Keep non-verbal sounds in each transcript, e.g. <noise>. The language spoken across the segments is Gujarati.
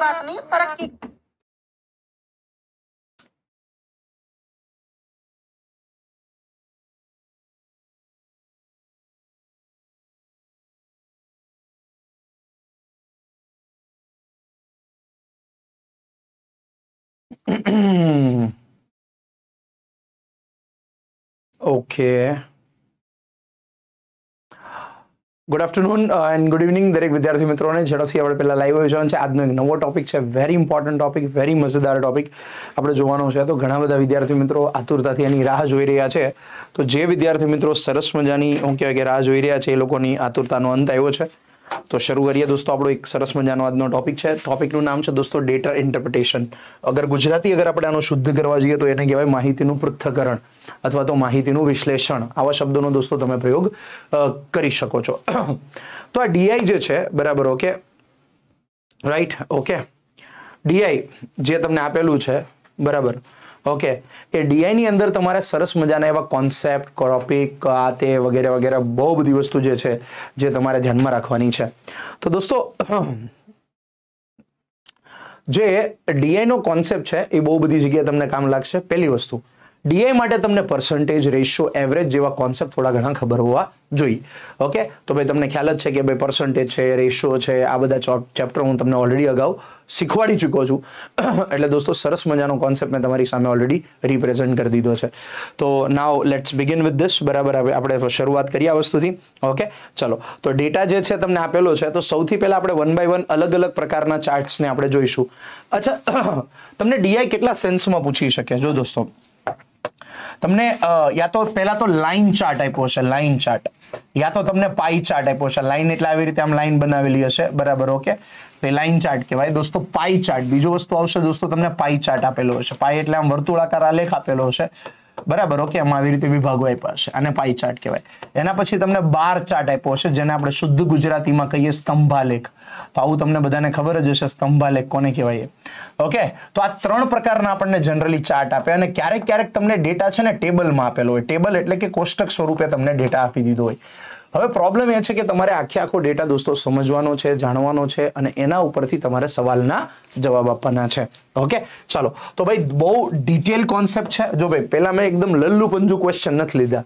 बात नहीं तरक्की okay good afternoon and good evening દરેક વિદ્યાર્થી મિત્રોને ઝડપથી આપણે પહેલાં લાઈવ જવાનું છે આજનો એક નવો ટોપિક છે વેરી ઇમ્પોર્ટન્ટ ટોપિક વેરી મજેદાર ટોપિક આપણે જોવાનો છે તો ઘણા બધા વિદ્યાર્થી મિત્રો આતુરતાથી એની રાહ જોઈ રહ્યા છે તો જે વિદ્યાર્થી મિત્રો સરસ મજાની હું કહેવાય કે રાહ જોઈ રહ્યા છે એ લોકોની આતુરતાનો અંત આવ્યો છે તો શરૂ કરીએ દોસ્તો આપણો એક સરસ મજાનો આજનો ટોપિક છે ટોપિકનું નામ છે દોસ્તો ડેટા ઇન્ટરપ્રિટેશન અગર ગુજરાતી અગર આપણે આનું શુદ્ધ કરવા જઈએ તો એને કહેવાય માહિતીનું પૃથ્થકરણ અથવા તો માહિતીનું વિશ્લેષણ આવા શબ્દોનો દોસ્તો તમે પ્રયોગ કરી શકો છો તો આ ડીઆઈ જે છે બરાબર ઓકે રાઈટ ઓકે ડીઆઈ જે તમને આપેલું છે બરાબર ઓકે એ ડીઆઈની અંદર તમારે સરસ મજાના એવા કોન્સેપ્ટ ક્રોપિક આ તે વગેરે વગેરે બહુ બધી વસ્તુ જે છે જે તમારે ધ્યાનમાં રાખવાની છે તો દોસ્તો જે ડીઆઈ નો કોન્સેપ્ટ છે એ બહુ બધી જગ્યાએ તમને કામ લાગશે પહેલી વસ્તુ ડીઆઈ માટે તમને પર્સન્ટેજ રેશિયો એવરેજ જેવા કોન્સેપ્ટ થોડા ઘણા ખબર હોવા જોઈએ ઓકે તો ભાઈ તમને ખ્યાલ જ છે કે ભાઈ પર્સન્ટેજ છે રેશિયો છે આ બધા ચેપ્ટર હું તમને ઓલરેડી અગાઉ શીખવાડી ચૂક્યો છું <coughs> એટલે દોસ્તો સરસ મજાનો કોન્સેપ્ટ મેં તમારી સામે ઓલરેડી રિપ્રેઝન્ટ કરી દીધો છે તો now let's begin with this બરાબર આપણે શરૂઆત કરીએ આ વસ્તુથી ઓકે ચલો તો ડેટા જે છે તમને આપેલો છે તો સૌથી પહેલાં આપણે વન બાય વન અલગ અલગ પ્રકારના ચાર્ટ્સને આપણે જોઈશું અચ્છા <coughs> તમને ડીઆઈ કેટલા સેન્સમાં પૂછી શકે જો દોસ્તો તમને યા તો પહેલા તો લાઇન ચાર્ટ આપ્યો છે લાઇન ચાર્ટ યા તો તમને પાઈ ચાર્ટ આપ્યો છે લાઇન એટલે આવી રીતે આમ લાઇન બનાવેલી હશે બરાબર ઓકે તો એ ચાર્ટ કહેવાય દોસ્તો પાઈ ચાર્ટ બીજો વસ્તુ આવશે દોસ્તો તમને પાઈ ચાર્ટ આપેલો હશે પાઈ એટલે આમ વર્તુળાકાર આલેખ આપેલો હશે બરાબર ઓકે આમાં આવી રીતે વિભાગો આપ્યા છે આને પાઈ ચાર્ટ કહેવાય એના પછી તમને બાર ચાર્ટ આપ્યો હશે જેને આપણે શુદ્ધ ગુજરાતીમાં કહીએ સ્તંભાલેખ તો આવું તમને બધાને ખબર જ હશે સ્તંભાલેખ કોને કહેવાય ઓકે તો આ ત્રણ પ્રકારના આપણને જનરલી ચાર્ટ આપે અને ક્યારેક ક્યારેક તમને ડેટા છે ને ટેબલમાં આપેલો હોય ટેબલ એટલે કે કોષ્ટક સ્વરૂપે તમને ડેટા આપી દીધો હોય હવે પ્રોબ્લેમ એ છે કે તમારે આખે આખો ડેટા દોસ્તો સમજવાનો છે જાણવાનો છે અને એના ઉપરથી તમારે સવાલના જવાબ આપવાના છે ઓકે ચાલો તો ભાઈ બહુ ડિટેલ કોન્સેપ્ટ છે જો ભાઈ પહેલાં મેં એકદમ લલ્લુ પંજુ ક્વેશ્ચન નથી લીધા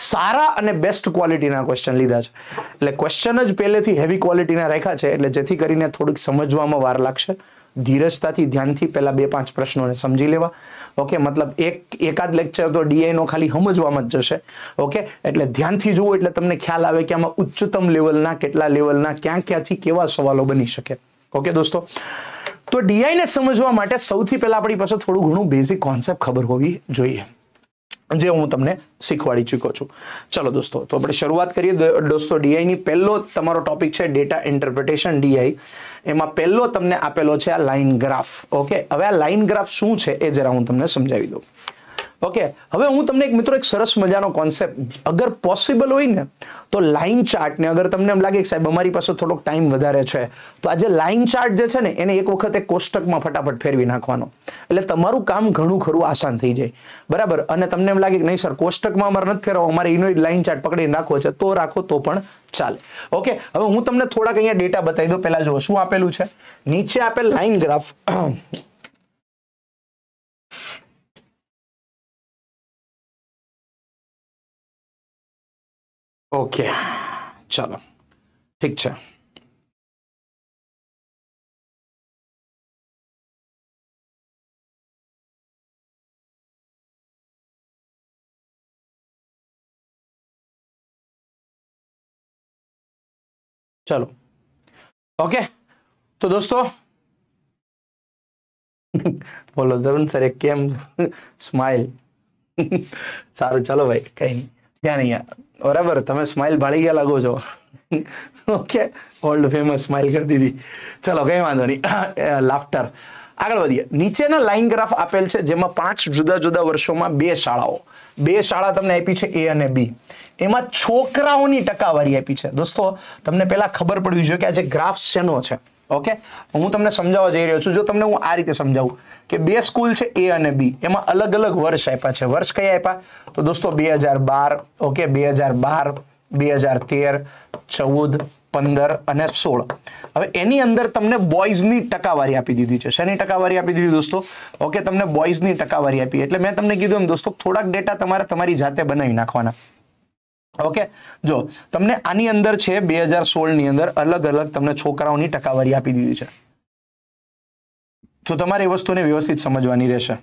સારા અને બેસ્ટ ક્વોલિટીના ક્વેશ્ચન લીધા છે એટલે ક્વેશ્ચન જ પહેલેથી હેવી ક્વોલિટીના રાખ્યા છે એટલે જેથી કરીને થોડુંક સમજવામાં વાર લાગશે ધીરજતાથી ધ્યાનથી પહેલાં બે પાંચ પ્રશ્નોને સમજી લેવા ઓકે મતલબ એક એકાદ લેક્ચર તો ડીઆઈનો ખાલી સમજવામાં જ જશે ઓકે એટલે ધ્યાનથી જુઓ એટલે તમને ખ્યાલ આવે કે આમાં ઉચ્ચતમ લેવલના કેટલા લેવલના ક્યાં ક્યાંથી કેવા સવાલો બની શકે ઓકે દોસ્તો તો ડીઆઈને સમજવા માટે સૌથી પહેલાં આપણી પાસે થોડું ઘણું બેઝિક કોન્સેપ્ટ ખબર હોવી જોઈએ જે હું તમને શીખવાડી ચૂક્યો છું ચલો દોસ્તો તો આપણે શરૂઆત કરીએ દોસ્તો ડીઆઈની પહેલો તમારો ટોપિક છે ડેટા ઇન્ટરપ્રિટેશન ડીઆઈ એમાં પહેલો તમને આપેલો છે આ લાઇન ગ્રાફ ઓકે હવે આ લાઇન ગ્રાફ શું છે એ જરા હું તમને સમજાવી દઉં ઓકે હવે હું તમને એક મિત્રો એક સરસ મજાનો કોન્સેપ્ટ અગર પોસિબલ હોય ને તો લાઇન ચાર્ટને અગર તમને એમ લાગે કે સાહેબ અમારી પાસે થોડોક ટાઈમ વધારે છે તો આ જે લાઇન ચાર્ટ જે છે ને એને એક વખત એક કોષ્ટકમાં ફટાફટ ફેરવી નાખવાનો એટલે તમારું કામ ઘણું ખરું આસાન થઈ જાય બરાબર અને તમને એમ લાગે કે નહીં સર કોષ્ટકમાં અમારે નથી ફેરવો અમારે એનો લાઇન ચાર્ટ પકડી નાખવો છે તો રાખો તો પણ ચાલે ઓકે હવે હું તમને થોડાક અહીંયા ડેટા બતાવી દઉં પહેલાં જુઓ શું આપેલું છે નીચે આપેલ લાઇન ગ્રાફ ઓકે ચાલો ઠીક છે ચાલો ઓકે તો દોસ્તો બોલો ધરુણ સર કેમ સ્માઇલ સારું ચાલો ભાઈ કઈ નહીં નહીં બરાબર તમે સ્માઇલ ભાળી ગયા લાગો છો ઓકે વર્લ્ડ ફેમસ સ્માઇલ કરી દીધી ચલો કંઈ વાંધો નહીં લાફ્ટર આગળ વધીએ નીચેના લાઇન ગ્રાફ આપેલ છે જેમાં પાંચ જુદા જુદા વર્ષોમાં બે શાળાઓ બે શાળા તમને આપી છે એ અને બી એમાં છોકરાઓની ટકાવારી આપી છે દોસ્તો તમને પહેલા ખબર પડવી જોઈએ કે આ જે ગ્રાફ શેનો છે ઓકે હું તમને સમજાવવા જઈ રહ્યો છું જો તમને હું આ રીતે સમજાવું કે બે સ્કૂલ છે એ અને બી એમાં અલગ અલગ વર્ષ આપ્યા છે વર્ષ કયા આપ્યા તો દોસ્તો બે હજાર બાર ઓકે બે હજાર બાર બે હજાર તેર ચૌદ પંદર અને સોળ હવે એની અંદર તમને બોયઝની ટકાવારી આપી દીધી છે શેની ટકાવારી આપી દીધી દોસ્તો ઓકે તમને બોયઝની ટકાવારી આપી એટલે મેં તમને કીધું એમ દોસ્તો થોડાક ડેટા તમારે તમારી જાતે બનાવી નાખવાના ઓકે જો તમને આની અંદર છે બે હજાર સોળની અંદર અલગ અલગ તમને છોકરાઓની ટકાવારી આપી દીધી છે તો તમારે એ વસ્તુને વ્યવસ્થિત સમજવાની રહેશે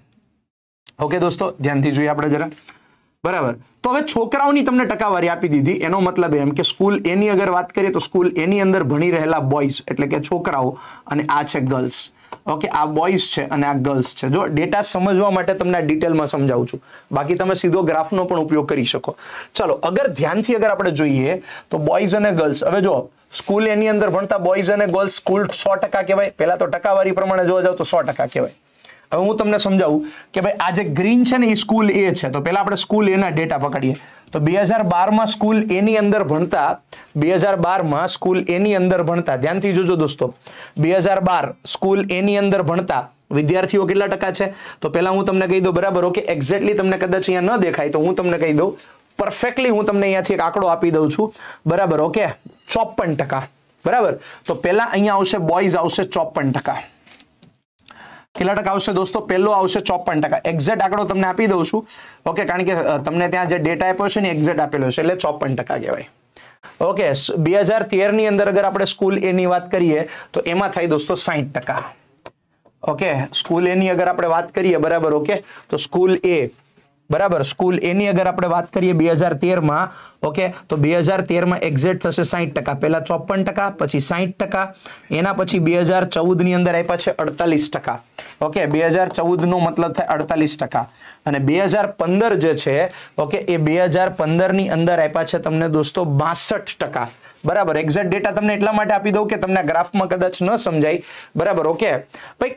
ઓકે દોસ્તો ધ્યાનથી જોઈએ આપણે જરા બરાબર તો હવે છોકરાઓની તમને ટકાવારી આપી દીધી એનો મતલબ એમ કે સ્કૂલ એની અગર વાત કરીએ તો સ્કૂલ એની અંદર ભણી રહેલા બોયઝ એટલે કે છોકરાઓ અને આ છે ગર્લ્સ ઓકે આ બોયઝ છે અને આ ગર્લ્સ છે જો ડેટા સમજવા માટે તમને આ ડિટેલમાં સમજાવું છું બાકી તમે સીધો ગ્રાફનો પણ ઉપયોગ કરી શકો ચલો અગર ધ્યાનથી અગર આપણે જોઈએ તો બોયઝ અને ગર્લ્સ હવે જો સ્કૂલ એની અંદર ભણતા બોયઝ અને ગર્લ્સ સ્કૂલ સો ટકા કહેવાય પહેલાં તો ટકાવારી પ્રમાણે જોવા જાવ તો સો ટકા કહેવાય હવે હું તમને સમજાવું કે ભાઈ આ જે ગ્રીન છે ને એ સ્કૂલ એ છે તો પહેલાં આપણે સ્કૂલ એના ડેટા પકડીએ તો બે હજાર બારમાં સ્કૂલ એની અંદર ભણતા બે હજાર બારમાં સ્કૂલ એની અંદર ભણતા ધ્યાનથી જોજો દોસ્તો બે હજાર બાર સ્કૂલ એની અંદર ભણતા વિદ્યાર્થીઓ કેટલા ટકા છે તો પહેલા હું તમને કહી દઉં બરાબર ઓકે એક્ઝેક્ટલી તમને કદાચ અહીંયા ન દેખાય તો હું તમને કહી દઉં પરફેક્ટલી હું તમને અહીંયાથી એક આંકડો આપી દઉં છું બરાબર ઓકે ચોપન ટકા બરાબર તો પહેલા અહીંયા આવશે બોયઝ આવશે ચોપન ટકા કેટલા ટકા આવશે દોસ્તો પહેલો આવશે ચોપન ટકા એક્ઝેક્ટ આંકડો તમને આપી દઉં છું ઓકે કારણ કે તમને ત્યાં જે ડેટા આપ્યો છે ને એક્ઝેક્ટ આપેલો છે એટલે ચોપન ટકા કહેવાય ઓકે બે હજાર તેરની અંદર અગર આપણે સ્કૂલ એની વાત કરીએ તો એમાં થાય દોસ્તો સાહીઠ ટકા ઓકે સ્કૂલ એની અગર આપણે વાત કરીએ બરાબર ઓકે તો સ્કૂલ એ બરાબર સ્કૂલ એની અગર આપણે વાત કરીએ બે હજાર તેરમાં ઓકે તો બે હજાર તેરમાં એક્ઝેક્ટ થશે સાહીઠ ટકા પહેલાં ચોપન ટકા પછી સાહીઠ ટકા એના પછી બે હજાર ચૌદની અંદર આપ્યા છે અડતાલીસ ટકા ઓકે બે હજાર ચૌદનો મતલબ થાય અડતાલીસ ટકા અને બે હજાર પંદર જે છે ઓકે એ બે હજાર પંદરની અંદર આપ્યા છે તમને દોસ્તો બાસઠ ટકા બરાબર એક્ઝેક્ટ ડેટા તમને એટલા માટે આપી દઉં કે તમને ગ્રાફમાં કદાચ ન સમજાય બરાબર ઓકે ભાઈ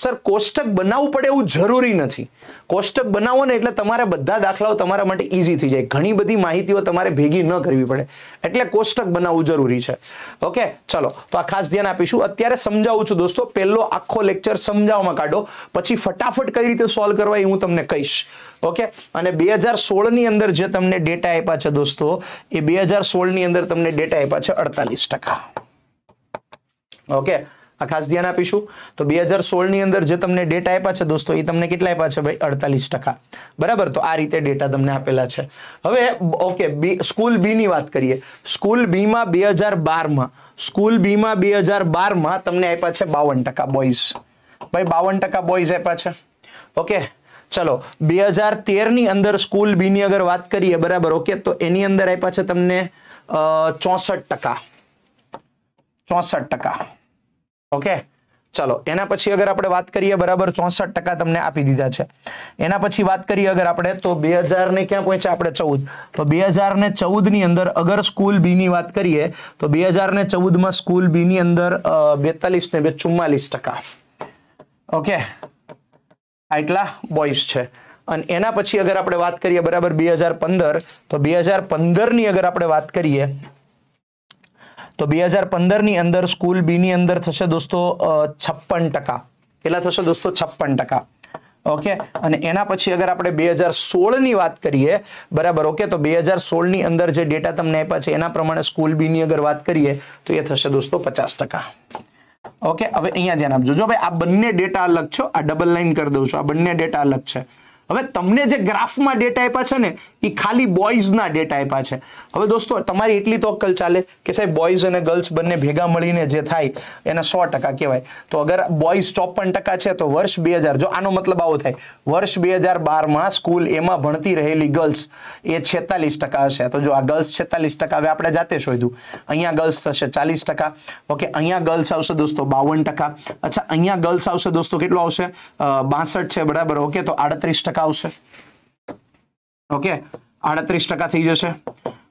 સર કોષ્ટક બનાવવું પડે એવું જરૂરી નથી કોષ્ટક બનાવો ને એટલે તમારે બધા દાખલાઓ તમારા માટે ઇઝી થઈ જાય ઘણી બધી માહિતીઓ તમારે ભેગી ન કરવી પડે એટલે કોષ્ટક બનાવવું જરૂરી છે ઓકે ચલો તો આ ખાસ ધ્યાન આપીશું અત્યારે સમજાવું છું દોસ્તો પહેલો આખો લેક્ચર સમજાવવામાં કાઢો પછી ફટાફટ કઈ રીતે સોલ્વ કરવા એ હું તમને કહીશ ઓકે અને બે હજાર સોળની અંદર જે તમને ડેટા આપ્યા છે દોસ્તો એ બે હજાર સોળની અંદર તમને ડેટા આપ્યા છે અડતાલીસ ટકા ઓકે આ ખાસ ધ્યાન આપીશું તો બે હજાર સોળની અંદર જે તમને ડેટા આપ્યા છે દોસ્તો એ તમને કેટલા આપ્યા છે ભાઈ અડતાલીસ ટકા બરાબર તો આ રીતે ડેટા તમને આપેલા છે હવે ઓકે બી સ્કૂલ બીની વાત કરીએ સ્કૂલ બીમાં બે હજાર બારમાં સ્કૂલ બીમાં બે હજાર બારમાં તમને આપ્યા છે બાવન ટકા બોયઝ ભાઈ બાવન ટકા બોયઝ આપ્યા છે ઓકે ચલો બે હજાર તેરની અંદર સ્કૂલ બીની અગર વાત કરીએ બરાબર ઓકે તો એની અંદર આપ્યા છે તમને ચોસઠ ટકા ચોસઠ ટકા ઓકે ચલો એના પછી અગર આપણે વાત કરીએ બરાબર ચોસઠ ટકા તમને આપી દીધા છે એના પછી વાત કરીએ અગર આપણે તો બે ને ક્યાં પહોંચ્યા આપણે ચૌદ તો બે ને ચૌદની અંદર અગર સ્કૂલ બીની વાત કરીએ તો બે હજાર ને ચૌદમાં સ્કૂલ બીની અંદર બેતાલીસ ને બે ચુમ્માલીસ ટકા ઓકે આટલા બોયઝ છે અને એના પછી અગર આપણે વાત કરીએ બરાબર બે હજાર પંદર તો બે હજાર ની અગર આપણે વાત કરીએ તો બે હજાર ની અંદર સ્કૂલ બી ની અંદર થશે દોસ્તો છપ્પન ટકા કેટલા થશે દોસ્તો છપ્પન ટકા ઓકે અને એના પછી અગર આપણે બે હજાર સોળ ની વાત કરીએ બરાબર ઓકે તો બે હજાર સોળની અંદર જે ડેટા તમને આપ્યા છે એના પ્રમાણે સ્કૂલ બી ની અગર વાત કરીએ તો એ થશે દોસ્તો પચાસ ટકા ઓકે હવે અહીંયા ધ્યાન આપજો જો ભાઈ આ બંને ડેટા અલગ છે આ ડબલ લાઈન કરી દઉં છું આ બંને ડેટા અલગ છે હવે તમને જે ગ્રાફમાં ડેટા આપ્યા છે ને એ ખાલી બોયઝના ડેટા આપ્યા છે હવે દોસ્તો તમારી એટલી તો તોક્કલ ચાલે કે સાહેબ બોયઝ અને ગર્લ્સ બંને ભેગા મળીને જે થાય એને સો ટકા કહેવાય તો અગર બોયઝ ચોપન ટકા છે તો વર્ષ બે હજાર જો આનો મતલબ આવો થાય વર્ષ બે હજાર બારમાં સ્કૂલ એમાં ભણતી રહેલી ગર્લ્સ એ છેતાલીસ ટકા હશે તો જો આ ગર્લ્સ છેતાલીસ ટકા હવે આપણે જાતે શોધ્યું અહીંયા ગર્લ્સ થશે ચાલીસ ટકા ઓકે અહીંયા ગર્લ્સ આવશે દોસ્તો બાવન ટકા અચ્છા અહીંયા ગર્લ્સ આવશે દોસ્તો કેટલો આવશે બાસઠ છે બરાબર ઓકે તો આડત્રીસ ટકા આવશે ઓકે આડત્રીસ ટકા થઈ જશે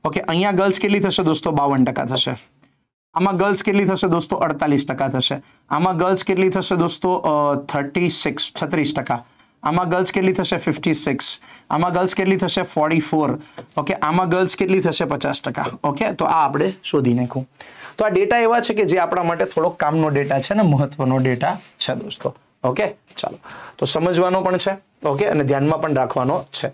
ઓકે અહીંયા ગર્લ્સ કેટલી થશે દોસ્તો બાવન ટકા થશે આમાં ગર્લ્સ કેટલી થશે દોસ્તો અડતાલીસ ટકા થશે આમાં ગર્લ્સ કેટલી થશે દોસ્તો થર્ટી સિક્સ છત્રીસ ટકા આમાં ગર્લ્સ કેટલી થશે ફિફ્ટી સિક્સ આમાં ગર્લ્સ કેટલી થશે ફોર્ટી ફોર ઓકે આમાં ગર્લ્સ કેટલી થશે પચાસ ટકા ઓકે તો આ આપણે શોધી નાખું તો આ ડેટા એવા છે કે જે આપણા માટે થોડોક કામનો ડેટા છે ને મહત્વનો ડેટા છે દોસ્તો ઓકે ચાલો તો સમજવાનો પણ છે ઓકે અને ધ્યાનમાં પણ રાખવાનો છે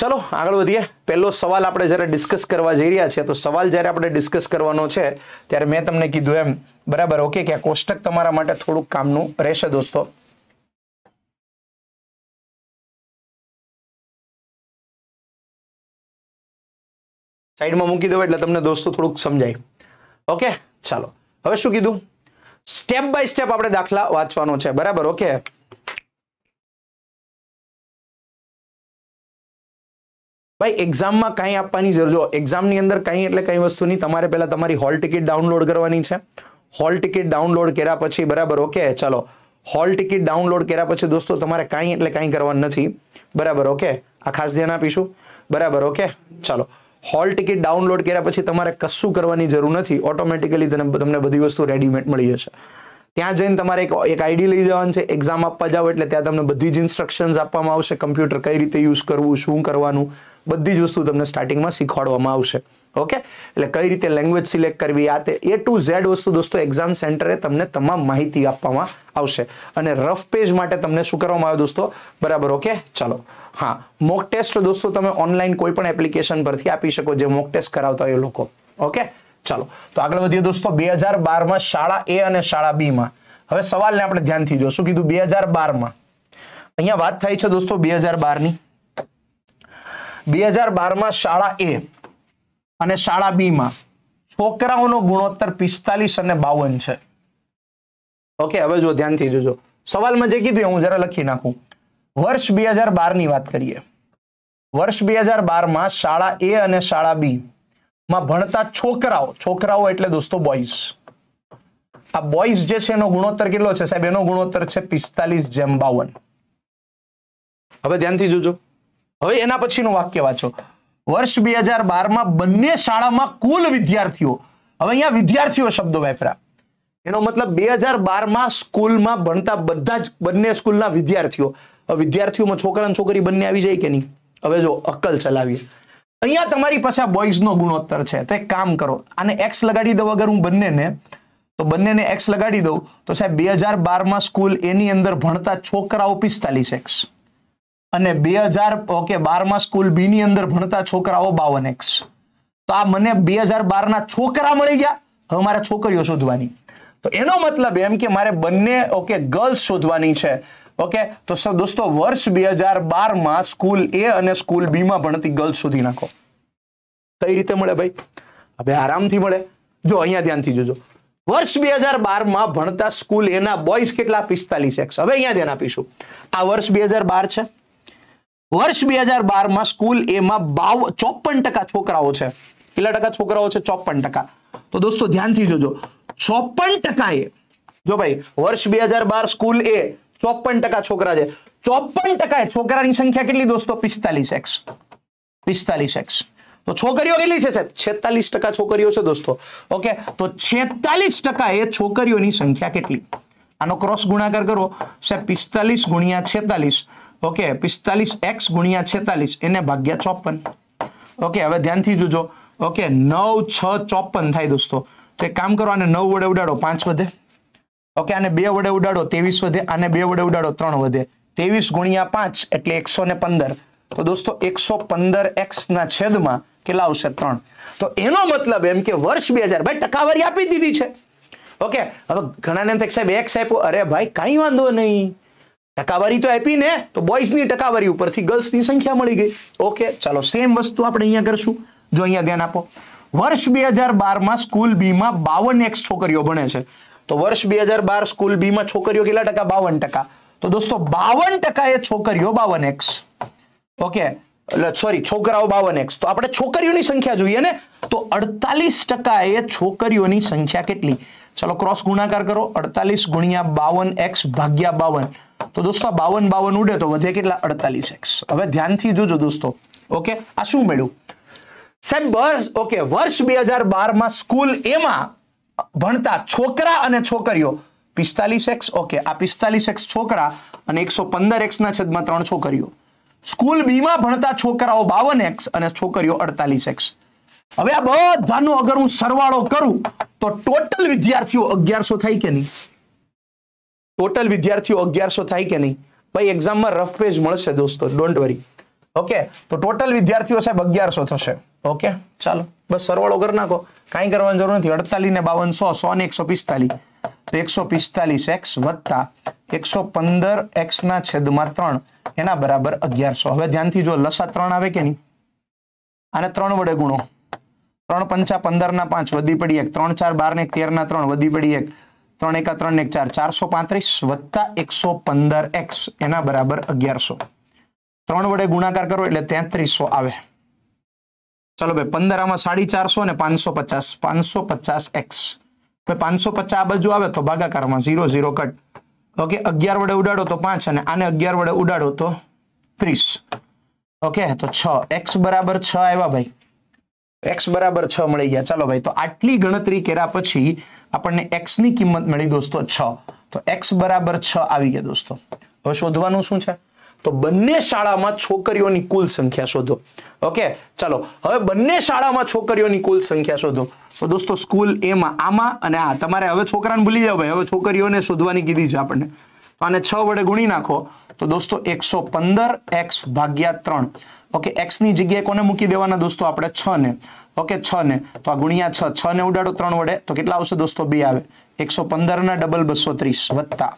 ચલો આગળ વધીએ પહેલો સવાલ આપણે જ્યારે ડિસ્કસ કરવા જઈ રહ્યા છીએ તો સવાલ જ્યારે આપણે ડિસ્કસ કરવાનો છે ત્યારે મેં તમને કીધું એમ બરાબર ઓકે કે આ કોષ્ટક તમારા માટે થોડુંક કામનું રહેશે દોસ્તો સાઈડમાં મૂકી દો એટલે તમને દોસ્તો થોડુંક સમજાય ઓકે ચાલો હવે શું કીધું સ્ટેપ બાય સ્ટેપ આપણે દાખલા વાંચવાનો છે બરાબર ઓકે ભાઈ એક્ઝામમાં કાંઈ આપવાની જરૂર જો એક્ઝામની અંદર કંઈ એટલે કંઈ વસ્તુ નહીં તમારે પહેલાં તમારી હોલ ટિકિટ ડાઉનલોડ કરવાની છે હોલ ટિકિટ ડાઉનલોડ કર્યા પછી બરાબર ઓકે ચાલો હોલ ટિકિટ ડાઉનલોડ કર્યા પછી દોસ્તો તમારે કાંઈ એટલે કાંઈ કરવાનું નથી બરાબર ઓકે આ ખાસ ધ્યાન આપીશું બરાબર ઓકે ચાલો હોલ ટિકિટ ડાઉનલોડ કર્યા પછી તમારે કશું કરવાની જરૂર નથી ઓટોમેટિકલી તમને બધી વસ્તુ રેડીમેડ મળી જશે ત્યાં જઈને તમારે એક એક આઈડી લઈ જવાનું છે એક્ઝામ આપવા જાઓ એટલે ત્યાં તમને બધી જ ઇન્સ્ટ્રક્શન્સ આપવામાં આવશે કમ્પ્યુટર કઈ રીતે યુઝ કરવું શું કરવાનું બધી જ વસ્તુ તમને સ્ટાર્ટિંગમાં શીખવાડવામાં આવશે ઓકે એટલે કઈ રીતે લેંગ્વેજ સિલેક્ટ કરવી આ તે એ ટુ ઝેડ વસ્તુ દોસ્તો એક્ઝામ સેન્ટરે તમને તમામ માહિતી આપવામાં આવશે અને રફ પેજ માટે તમને શું કરવામાં આવે દોસ્તો બરાબર ઓકે ચાલો હા મોક ટેસ્ટ દોસ્તો તમે ઓનલાઈન કોઈ પણ એપ્લિકેશન પરથી આપી શકો જે મોક ટેસ્ટ કરાવતા હોય એ લોકો ઓકે ચાલો તો આગળ વધીએ દોસ્તો બે હજાર બારમાં શાળા એ અને શાળા બીમાં હવે સવાલને આપણે ધ્યાનથી જોશું કીધું બે હજાર બારમાં અહીંયા વાત થાય છે દોસ્તો બે હજાર બારની બે હજાર બારમાં શાળા એ અને શાળા બીમાં છોકરાઓનો ગુણોત્તર પિસ્તાલીસ અને બાવન છે ઓકે હવે જો ધ્યાનથી જોજો સવાલમાં જે કીધું હું જરા લખી નાખું વર્ષ બે હજાર ની વાત કરીએ વર્ષ બે હજાર બારમાં શાળા એ અને શાળા બી માં ભણતા છોકરાઓ છોકરાઓ એટલે દોસ્તો બોઈસ આ બોયઝ જે છે એનો ગુણોત્તર કેટલો છે સાહેબ એનો ગુણોત્તર છે પિસ્તાલીસ જેમ બાવન હવે ધ્યાનથી જોજો હવે એના પછીનું વાક્ય વાંચો વર્ષ બે હજાર બારમાં બંને શાળામાં કુલ વિદ્યાર્થીઓ હવે અહીંયા વિદ્યાર્થીઓ શબ્દો વાપરા એનો મતલબ બે હજાર બારમાં સ્કૂલમાં ભણતા બધા જ બંને સ્કૂલના વિદ્યાર્થીઓ વિદ્યાર્થીઓમાં છોકરા અને છોકરી બંને આવી જાય કે નહીં હવે જો અક્કલ ચલાવીએ અહીંયા તમારી પાસે બોયઝનો ગુણોત્તર છે તો એક કામ કરો આને એક્સ લગાડી દઉં અગર હું બંનેને તો બંનેને એક્સ લગાડી દઉં તો સાહેબ બે હજાર બારમાં સ્કૂલ એની અંદર ભણતા છોકરાઓ પિસ્તાલીસ એક્સ અને બે હજાર ઓકે બારમાં સ્કૂલ બી ની અંદર ભણતા છોકરાઓ બાવન એક્સ તો આ મને બે હજાર બારના છોકરા મળી ગયા હવે મારે છોકરીઓ શોધવાની તો એનો મતલબ એમ કે મારે બંને ઓકે ગર્લ્સ શોધવાની છે ઓકે તો સર દોસ્તો વર્ષ બે હજાર બારમાં સ્કૂલ એ અને સ્કૂલ બીમાં ભણતી ગર્લ્સ શોધી નાખો કઈ રીતે મળે ભાઈ હવે આરામથી મળે જો અહીંયા ધ્યાનથી જોજો વર્ષ બે હજાર બારમાં ભણતા સ્કૂલ એના બોયઝ કેટલા પિસ્તાલીસ એક્સ હવે અહીંયા ધ્યાન આપીશું આ વર્ષ બે હજાર બાર છે વર્ષ બે હજાર બારમાં સ્કૂલ એમાં બાવ ચોપન ટકા છોકરાઓ છે કેટલા ટકા છોકરાઓ છે ચોપન ટકા તો દોસ્તો ધ્યાનથી જોજો ચોપન ટકા એ જો ભાઈ વર્ષ બે હજાર બાર સ્કૂલ એ ચોપન ટકા છોકરા છે ચોપન ટકા છોકરાની સંખ્યા કેટલી દોસ્તો પિસ્તાલીસ એક્સ પિસ્તાલીસ એક્સ તો છોકરીઓ કેટલી છે સાહેબ છેતાલીસ ટકા છોકરીઓ છે દોસ્તો ઓકે તો છેતાલીસ ટકા એ છોકરીઓની સંખ્યા કેટલી આનો ક્રોસ ગુણાકાર કરો સાહેબ પિસ્તાલીસ ગુણ્યા છેતાલીસ ઓકે પિસ્તાલીસ એક્સ ગુણ્યા છેતાલીસ એને ભાગ્યા ચોપન ઓકે હવે ધ્યાનથી જોજો ઓકે નવ છ ચોપન થાય દોસ્તો તો એક કામ કરો આને નવ વડે ઉડાડો પાંચ વધે ઓકે આને બે વડે ઉડાડો ત્રેવીસ વધે આને બે વડે ઉડાડો ત્રણ વધે ત્રેવીસ ગુણ્યા પાંચ એટલે એકસો ને પંદર તો દોસ્તો એકસો પંદર એક્સના છેદમાં કેટલા આવશે ત્રણ તો એનો મતલબ એમ કે વર્ષ બે હજાર ભાઈ ટકાવારી આપી દીધી છે ઓકે હવે ઘણા ને એમ થાય સાહેબ એક્સ આપ્યો અરે ભાઈ કાંઈ વાંધો નહીં ટકાવારી તો આપી ને તો બોયઝની ટકાવારી ઉપરથી ગર્લ્સની સંખ્યા મળી ગઈ ઓકે ચાલો સેમ વસ્તુ આપણે અહીંયા કરશું જો અહીંયા ધ્યાન આપો વર્ષ બે હજાર બારમાં સ્કૂલ બીમાં બાવન એક્સ છોકરીઓ ભણે છે તો વર્ષ બે હજાર બાર સ્કૂલ બી માં છોકરીઓ કેટલા ટકા બાવન ટકા તો દોસ્તો બાવન ટકા એ છોકરીઓ બાવન એક્સ ઓકે એટલે સોરી છોકરાઓ બાવન એક્સ તો આપણે છોકરીઓની સંખ્યા જોઈએ ને તો અડતાલીસ ટકા એ છોકરીઓની સંખ્યા કેટલી ચાલો ક્રોસ ગુણાકાર કરો અડતાલીસ ગુણ્યા બાવન એક્સ ભાગ્યા બાવન તો દોસ્તો આ બાવન બાવન ઉડે તો વધે કેટલા અડતાલીસ એક્સ હવે ધ્યાનથી જોજો દોસ્તો ઓકે આ શું મળ્યું સાહેબ ઓકે વર્ષ બે હજાર બારમાં સ્કૂલ એમાં ભણતા છોકરા અને છોકરીઓ પિસ્તાલીસ એક્સ ઓકે આ પિસ્તાલીસ એક્સ છોકરા અને એકસો પંદર એક્સના છેદમાં ત્રણ છોકરીઓ સ્કૂલ બીમાં ભણતા છોકરાઓ બાવન એક્સ અને છોકરીઓ અડતાલીસ એક્સ હવે આ બધાનો અગર હું સરવાળો કરું તો ટોટલ વિદ્યાર્થીઓ અગિયારસો થાય કે નહીં ટોટલ વિદ્યાર્થીઓ અગિયારસો થાય કે નહીં ભાઈ એક્ઝામમાં રફ પેજ મળશે દોસ્તો ડોન્ટ વરી ઓકે તો ટોટલ વિદ્યાર્થીઓ સાહેબ અગિયારસો થશે ઓકે ચાલો બસ સરવાળો કરી નાખો કાંઈ કરવાની જરૂર નથી અડતાલીસ ને બાવન સો સો ને એકસો પિસ્તાલીસ તો એકસો પિસ્તાલીસ એક્સ વત્તા એકસો પંદર એક્સના છેદમાં ત્રણ એના બરાબર અગિયારસો હવે ધ્યાનથી જો લસા ત્રણ આવે કે નહીં આને ત્રણ વડે ગુણો ત્રણ પંચા પંદર ના પાંચ વધી પડી એક ત્રણ ચાર બાર ને તેર ના ત્રણ વધી પડી એક ત્રણ એકા ત્રણ એક ચાર ચારસો પાંત્રીસ વત્તા એકસો પંદર એક્સ એના બરાબર અગિયારસો ત્રણ વડે ગુણાકાર કરો એટલે તેત્રીસો આવે ચલો ભાઈ પંદર આમાં સાડી ચારસો ને પાંચસો પચાસ પાંચસો પચાસ એક્સ પાંચસો પચાસ આ બાજુ આવે તો ભાગાકારમાં ઝીરો ઝીરો કટ ઓકે અગિયાર વડે ઉડાડો તો પાંચ અને આને અગિયાર વડે ઉડાડો તો ત્રીસ ઓકે તો છ એક્સ બરાબર છ આવ્યા ભાઈ એક્સ બરાબર છ મળી ગયા ચાલો ભાઈ તો આટલી ગણતરી કર્યા પછી આપણને એક્સ ની કિંમત મળી દોસ્તો છ તો એક્સ બરાબર છ આવી ગયા દોસ્તો હવે શોધવાનું શું છે તો બંને શાળામાં છોકરીઓની કુલ સંખ્યા શોધો ઓકે ચાલો હવે બંને શાળામાં છોકરીઓની કુલ સંખ્યા શોધો તો દોસ્તો સ્કૂલ એમાં આમાં અને આ તમારે હવે છોકરાને ભૂલી જાઓ ભાઈ હવે છોકરીઓને શોધવાની કીધી છે આપણને તો આને છ વડે ગુણી નાખો તો દોસ્તો એકસો પંદર એક્સ ભાગ્યા ત્રણ ઓકે એક્સની જગ્યાએ કોને મૂકી દેવાના દોસ્તો આપણે છ ને ઓકે છ ને તો આ ગુણ્યા છ છ ને ઉડાડો ત્રણ વડે તો કેટલા આવશે દોસ્તો બે આવે એકસો પંદર ના ડબલ બસો ત્રીસ વત્તા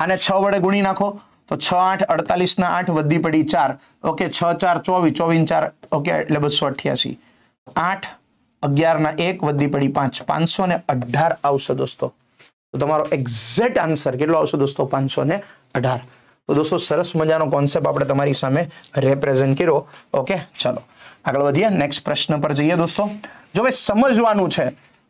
આને છ વડે ગુણી નાખો તો છ આઠ અડતાલીસ ના આઠ વધી પડી ચાર ઓકે છ ચાર ચોવીસ ચોવીસ ચાર ઓકે એટલે બસો અઠ્યાસી આઠ અગિયારના એક વધી પડી પાંચ પાંચસો ને અઢાર આવશે દોસ્તો તો તમારો એક્ઝેક્ટ આન્સર કેટલો આવશે દોસ્તો પાંચસો ને અઢાર તો દોસ્તો સરસ મજાનો કોન્સેપ્ટ આપણે તમારી સામે રેપ્રેઝેન્ટ કર્યો ઓકે ચલો આગળ વધીએ નેક્સ્ટ પ્રશ્ન પર જઈએ દોસ્તો જો ભાઈ સમજવાનું છે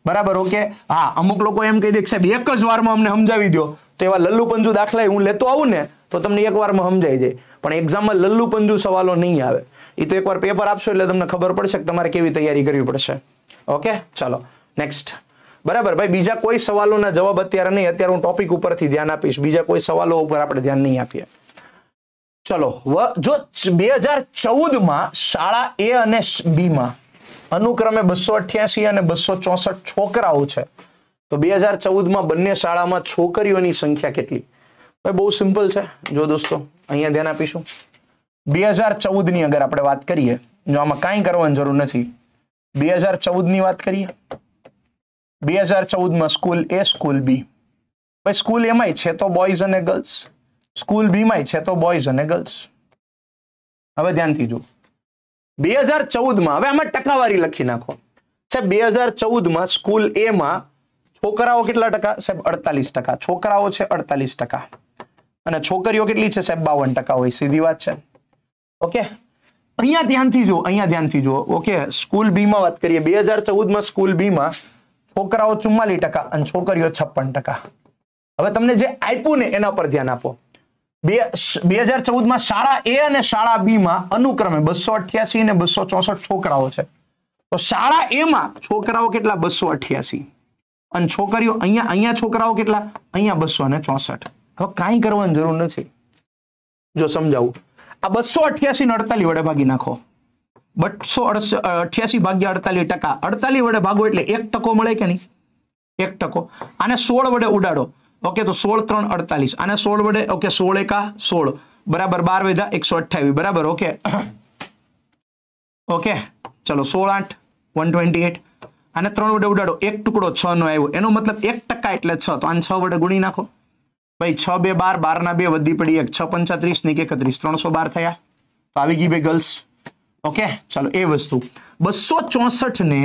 બરાબર ઓકે હા અમુક લોકો એમ કહી દે સાહેબ એક જ વારમાં અમને સમજાવી દો તો એવા લલ્લુપંજુ દાખલા હું લેતો આવું ને તો તમને એક વારમાં સમજાઈ જાય પણ એક્ઝામમાં લલ્લુપંજુ સવાલો નહીં આવે એ તો એકવાર પેપર આપશો એટલે તમને ખબર પડશે કે તમારે કેવી તૈયારી કરવી પડશે ઓકે ચાલો નેક્સ્ટ બરાબર ભાઈ બીજા કોઈ સવાલોના જવાબ અત્યારે નહીં અત્યારે હું ટોપિક ઉપરથી ધ્યાન આપીશ બીજા કોઈ સવાલો ઉપર આપણે ધ્યાન નહીં આપીએ ચલો જો બે હજાર ચૌદમાં શાળા એ અને બીમાં અનુક્રમે બસો અઠ્યાસી અને બસો ચોસઠ છોકરાઓ છે તો બે હજાર ચૌદમાં બંને શાળામાં છોકરીઓની સંખ્યા કેટલી બહુ સિમ્પલ છે જો દોસ્તો અહીંયા ધ્યાન આપીશું બે હજાર ચૌદની અગર આપણે વાત કરીએ જો આમાં કાંઈ કરવાની જરૂર નથી બે હજાર ચૌદની વાત કરીએ બે હજાર ચૌદમાં school A school B school એમાંય છે તો બોયઝ અને ગર્લ્સ સ્કૂલ બીમાંય છે તો બોયઝ અને ગર્લ્સ હવે ધ્યાનથી જુઓ બે હજાર ચૌદમાં હવે આમાં ટકાવારી લખી નાખો સાહેબ બે હજાર ચૌદમાં સ્કૂલ એમાં છોકરાઓ કેટલા ટકા સાહેબ અડતાલીસ ટકા છોકરાઓ છે અડતાલીસ ટકા અને છોકરીઓ કેટલી છે સાહેબ બાવન ટકા હોય સીધી વાત છે ઓકે અહીંયા ધ્યાનથી જુઓ અહીંયા ધ્યાનથી જુઓ ઓકે સ્કૂલ બીમાં વાત કરીએ બે હજાર ચૌદમાં સ્કૂલ બીમાં છોકરાઓ ચુમ્માલીસ ટકા અને છોકરીઓ છપ્પન ટકા હવે તમને જે આપ્યું ને એના પર ધ્યાન આપો બે હજાર ચૌદમાં શાળા એ અને શાળા બીમાં અનુક્રમે બસો અઠ્યાસી અને બસો ચોસઠ છોકરાઓ છે તો શાળા એમાં છોકરાઓ કેટલા બસો અઠ્યાસી અને છોકરીઓ અહીંયા અહીંયા છોકરાઓ કેટલા અહીંયા બસો ને ચોસઠ હવે કાંઈ કરવાની જરૂર નથી જો સમજાવું આ બસો અઠ્યાસી ને અડતાલીસ વડે ભાગી નાખો બસો અઠ્યાસી ભાગ્ય અડતાલીસ ટકા અડતાલીસ વડે ભાગો એટલે એક ટકો મળે કે નહીં એક ટકો આને સોળ વડે ઉડાડો ઓકે તો સોળ ત્રણ અડતાલીસ અને સોળ વડે ઓકે સોળ એકા સોળ બરાબર બાર વેધા એકસો અઠ્યાવીસ બરાબર ઓકે ઓકે ચલો સોળ આઠ વન ટ્વેન્ટી એટ અને ત્રણ વડે ઉડાડો એક ટુકડો છ નો આવ્યો એનો મતલબ એક ટકા એટલે છ તો આને છ વડે ગુણી નાખો ભાઈ છ બે બાર બારના બે વધી પડી એક છ પંચાત્રીસ ને એકત્રીસ ત્રણસો બાર થયા તો આવી ગઈ બે ગર્લ્સ ઓકે ચાલો એ વસ્તુ બસો ચોસઠ ને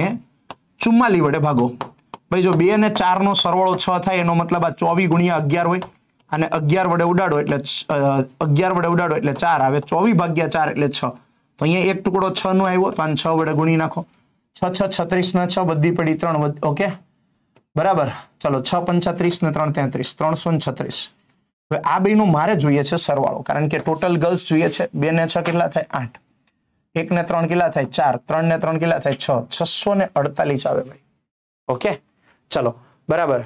ચુમ્માલી વડે ભાગો ભાઈ જો બે અને ચારનો સરવાળો છ થાય એનો મતલબ આ ચોવી ગુણ્યા અગિયાર હોય અને અગિયાર વડે ઉડાડો એટલે અગિયાર વડે ઉડાડો એટલે ચાર આવે ચોવી ભાગ્યા ચાર એટલે છ તો અહીંયા એક ટુકડો છ નો આવ્યો તો આને છ વડે ગુણી નાખો છ છ છત્રીસ ના છ બધી પડી ત્રણ ઓકે બરાબર ચલો છ પંચાત્રીસ ને ત્રણ તેત્રીસ ત્રણસો ને છત્રીસ હવે આ બેનું મારે જોઈએ છે સરવાળો કારણ કે ટોટલ ગર્લ્સ જોઈએ છે બે ને છ કેટલા થાય આઠ એક ને ત્રણ કેટલા થાય ચાર ત્રણ ને ત્રણ કેટલા થાય છ છસો ને અડતાલીસ આવે ભાઈ ઓકે ચલો બરાબર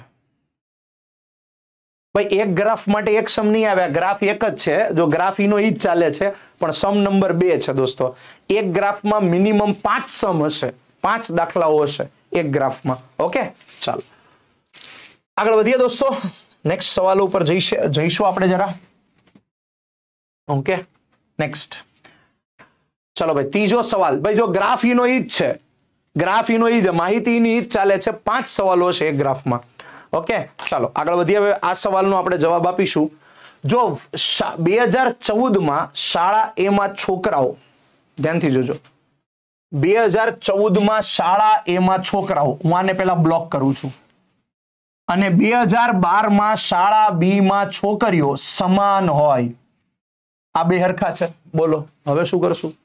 ભાઈ એક ગ્રાફ માટે એક સમ નહીં આવ્યા ગ્રાફ એક જ છે જો ગ્રાફ એનો એ જ ચાલે છે પણ સમ નંબર બે છે દોસ્તો એક ગ્રાફમાં મિનિમમ પાંચ સમ હશે પાંચ દાખલાઓ હશે એક ગ્રાફમાં ઓકે ચાલો આગળ વધીએ દોસ્તો નેક્સ્ટ સવાલો ઉપર જઈશે જઈશું આપણે જરા ઓકે નેક્સ્ટ ચલો ભાઈ ત્રીજો સવાલ ભાઈ જો ગ્રાફ એનો ઈ જ છે ગ્રાફ એનો એ જ માહિતીની જ ચાલે છે પાંચ સવાલો છે એક ગ્રાફમાં ઓકે ચાલો આગળ વધીએ હવે આ સવાલનો આપણે જવાબ આપીશું જો બે હજાર ચૌદમાં શાળા એમાં છોકરાઓ ધ્યાનથી જોજો બે હજાર ચૌદમાં શાળા એમાં છોકરાઓ હું આને પહેલા બ્લોક કરું છું અને બે હજાર બારમાં શાળા બીમાં છોકરીઓ સમાન હોય આ બે હરખા છે બોલો હવે શું કરશું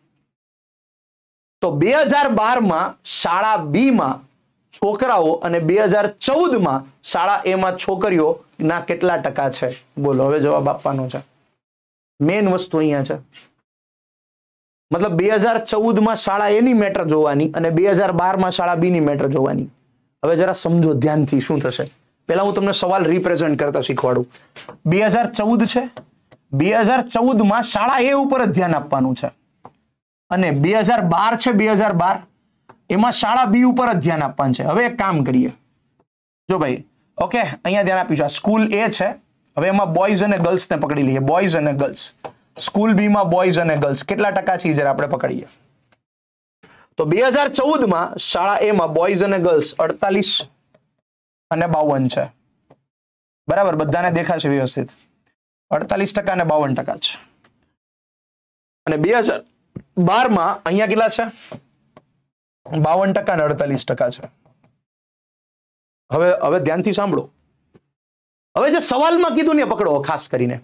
તો બે હજાર બાર માં શાળા બી માં છોકરાઓ અને બે હજાર માં શાળા એમાં ના કેટલા ટકા છે બોલો હવે જવાબ આપવાનો છે મેઇન વસ્તુ અહીંયા છે મતલબ બે હજાર ચૌદ માં શાળા એની મેટર જોવાની અને બે હજાર બાર માં શાળા બી ની મેટર જોવાની હવે જરા સમજો ધ્યાનથી શું થશે પહેલા હું તમને સવાલ રિપ્રેઝન્ટ કરતા શીખવાડું બે હજાર ચૌદ છે બે હજાર ચૌદમાં શાળા એ ઉપર જ ધ્યાન આપવાનું છે અને બે હજાર બાર છે બે હજાર બાર એમાં શાળા બી ઉપર જ ધ્યાન આપવાનું છે હવે એક કામ કરીએ જો ભાઈ ઓકે અહીંયા ધ્યાન આપીશું સ્કૂલ એ છે હવે એમાં બોયઝ અને ગર્લ્સને પકડી લઈએ બોયઝ અને ગર્લ્સ સ્કૂલ બીમાં બોયઝ અને ગર્લ્સ કેટલા ટકા છે જરા આપણે પકડીએ તો બે હજાર ચૌદમાં શાળા એમાં બોયઝ અને ગર્લ્સ અડતાલીસ અને બાવન છે બરાબર બધાને દેખાશે વ્યવસ્થિત અડતાલીસ ટકા અને બાવન ટકા છે અને બે હજાર બાર માં અહીંયા કેટલા છે બાવન ટકા ને અડતાલીસ ટકા છે હવે હવે ધ્યાનથી સાંભળો હવે જે સવાલમાં કીધું ને પકડો ખાસ કરીને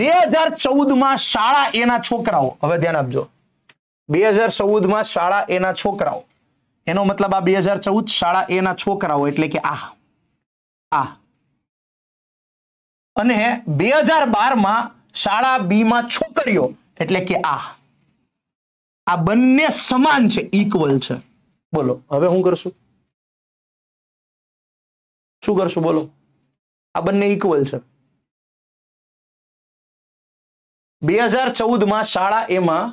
બે હજાર ચૌદમાં શાળા એના છોકરાઓ હવે ધ્યાન આપજો બે હજાર ચૌદમાં શાળા એના છોકરાઓ એનો મતલબ આ બે હજાર ચૌદ શાળા એના છોકરાઓ એટલે કે આ આ અને બે હજાર બારમાં શાળા બી માં છોકરીઓ એટલે કે આ આ બંને સમાન છે ઇક્વલ છે બોલો હવે શું કરશું શું કરશું બોલો આ બંને ઇક્વલ છે બે હજાર ચૌદમાં શાળા એમાં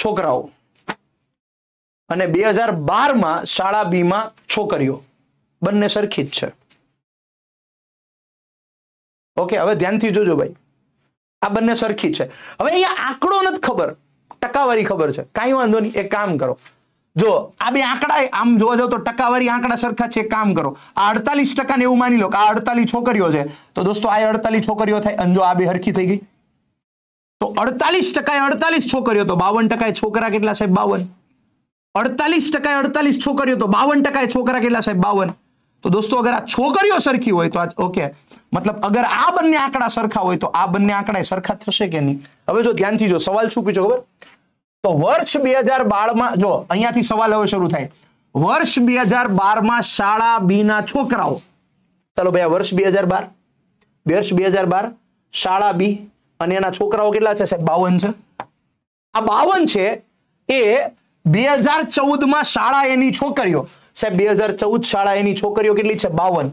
છોકરાઓ અને બે હજાર બારમાં શાળા બીમાં છોકરીઓ બંને સરખી જ છે ઓકે હવે ધ્યાનથી જોજો ભાઈ આ બંને સરખી છે હવે અહીંયા આંકડો નથી ખબર ટકાવારી ખબર છે કાંઈ વાંધો નહીં એક કામ કરો જો આ બે આંકડા આમ જોવા જાવ તો ટકાવારી આંકડા સરખા છે કામ કરો આ અડતાલીસ ટકા ને એવું માની લો કે આ અડતાલીસ છોકરીઓ છે તો દોસ્તો આ અડતાલીસ છોકરીઓ થાય અને જો આ બે હરખી થઈ ગઈ તો અડતાલીસ ટકાએ અડતાલીસ છોકરીઓ તો બાવન ટકાએ છોકરા કેટલા સાહેબ બાવન અડતાલીસ ટકાએ અડતાલીસ છોકરીઓ તો બાવન ટકાએ છોકરા કેટલા સાહેબ બાવન તો દોસ્તો અગર આ છોકરીઓ સરખી હોય તો આ ઓકે મતલબ અગર આ બંને આંકડા સરખા હોય તો આ બંને આંકડા સરખા થશે કે નહીં હવે જો ધ્યાનથી જો સવાલ શું પૂછો ખબર તો વર્ષ બે હજાર બારમાં જો અહીંયાથી સવાલ હવે શરૂ થાય વર્ષ બે હજાર બારમાં શાળા બી ના છોકરાઓ ચાલો ભાઈ વર્ષ બે હજાર બાર વર્ષ બે હજાર બાર શાળા બી અને એના છોકરાઓ કેટલા છે સાહેબ બાવન છે આ બાવન છે એ બે હજાર ચૌદમાં શાળા એની છોકરીઓ છે બે હજાર ચૌદ શાળા એની છોકરીઓ કેટલી છે બાવન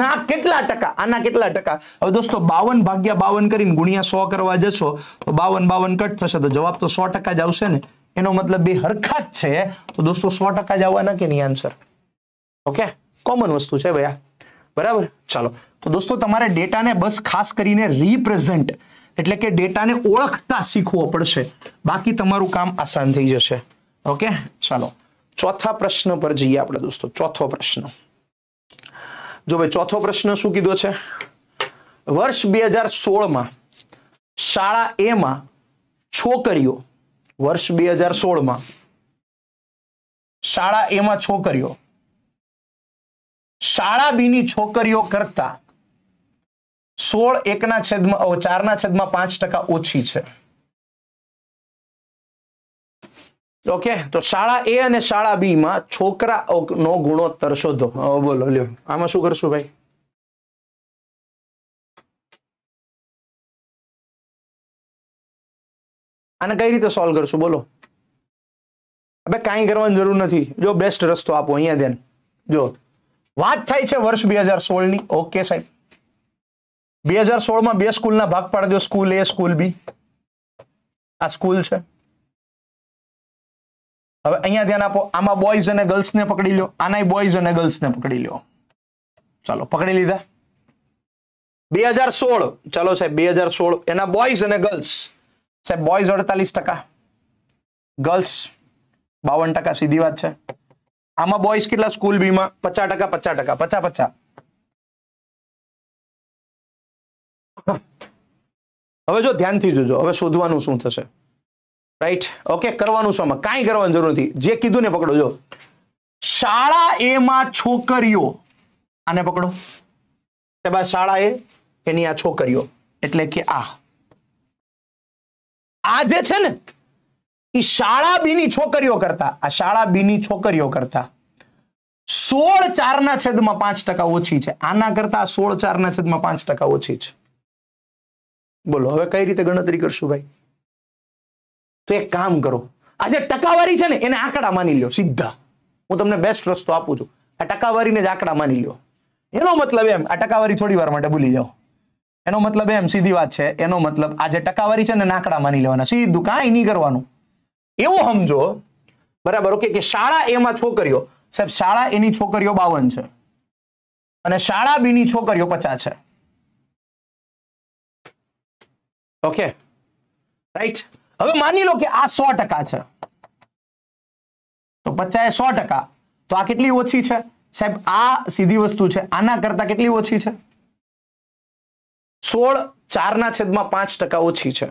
ના કેટલા ટકા આના કેટલા ટકા હવે દોસ્તો બાવન ભાગ્યા બાવન કરીને ગુણ્યા સો કરવા જશો તો બાવન બાવન કટ થશે તો જવાબ તો સો ટકા જ આવશે ને એનો મતલબ બે હરખા જ છે તો દોસ્તો સો ટકા જ આવવાના કે નહીં આન્સર ઓકે કોમન વસ્તુ છે ભાઈ બરાબર ચાલો તો દોસ્તો તમારે ડેટાને બસ ખાસ કરીને રિપ્રેઝેન્ટ એટલે કે ડેટાને ઓળખતા શીખવો પડશે બાકી તમારું કામ આસાન થઈ જશે ઓકે ચાલો ચોથા પ્રશ્ન પર જઈએ આપણે દોસ્તો ચોથો પ્રશ્ન જો ભાઈ ચોથો પ્રશ્ન શું કીધો છે વર્ષ બે હજાર સોળમાં શાળા એમાં છોકરીઓ વર્ષ બે હજાર સોળમાં શાળા એમાં છોકરીઓ શાળા બીની છોકરીઓ કરતા સોળ એકના છેદમાં ચારના છેદમાં પાંચ ટકા ઓછી છે ઓકે તો શાળા એ અને શાળા બી માં છોકરા નો ગુણોત્તર શોધો બોલો લ્યો આમાં શું કરશું ભાઈ આને કઈ રીતે સોલ્વ કરશું બોલો હવે કાંઈ કરવાની જરૂર નથી જો બેસ્ટ રસ્તો આપો અહીંયા ધ્યાન જો વાત થાય છે વર્ષ બે હજાર સોળની ઓકે સાહેબ બે હજાર સોળમાં બે સ્કૂલના ભાગ પાડ દો સ્કૂલ એ સ્કૂલ બી આ સ્કૂલ છે હવે અહીંયા ધ્યાન આપો આમાં બોયઝ અને ગર્લ્સ ને પકડી લો આના બોયઝ અને ગર્લ્સ ને પકડી લો ચાલો પકડી લીધા બે હજાર સોળ ચાલો સાહેબ બે હજાર સોળ એના બોયઝ અને ગર્લ્સ સાહેબ બોયઝ અડતાલીસ ટકા ગર્લ્સ બાવન ટકા સીધી વાત છે આમાં બોયઝ કેટલા સ્કૂલ બીમાં પચાસ ટકા પચાસ ટકા પચાસ પચાસ હવે જો ધ્યાનથી જોજો હવે શોધવાનું શું થશે રાઈટ ઓકે કરવાનું શું આમાં કાંઈ કરવાની જરૂર નથી જે કીધું ને પકડો જો શાળા એમાં છોકરીઓ આને પકડો ત્યારબાદ શાળા એ એની આ છોકરીઓ એટલે કે આ આ જે છે ને એ શાળા બીની છોકરીઓ કરતા આ શાળા બીની છોકરીઓ કરતા સોળ ચાર ચારના છેદમાં પાંચ ટકા ઓછી છે આના કરતા સોળ ચાર ચારના છેદમાં પાંચ ટકા ઓછી છે બોલો હવે કઈ રીતે ગણતરી કરશું ભાઈ તો એક કામ કરો આ જે ટકાવારી છે ને એને આંકડા માની લ્યો સીધા હું તમને બેસ્ટ રસ્તો આપું છું આ ટકાવારીને જ આંકડા માની લો એનો મતલબ એમ આ ટકાવારી થોડી વાર માટે ભૂલી જાઓ એનો મતલબ એમ સીધી વાત છે એનો મતલબ આ જે ટકાવારી છે ને નાકડા માની લેવાના સીધું કાંઈ નહીં કરવાનું એવું સમજો બરાબર ઓકે કે શાળા એમાં છોકરીઓ સાહેબ શાળા એની છોકરીઓ બાવન છે અને શાળા બીની છોકરીઓ પચાસ છે ઓકે રાઈટ હવે માની લો કે આ સો ટકા છે તો પચાસ સો ટકા તો આ કેટલી ઓછી છે સાહેબ આ સીધી વસ્તુ છે આના કરતા કેટલી ઓછી છે સોળ ચારના છેદમાં પાંચ ટકા ઓછી છે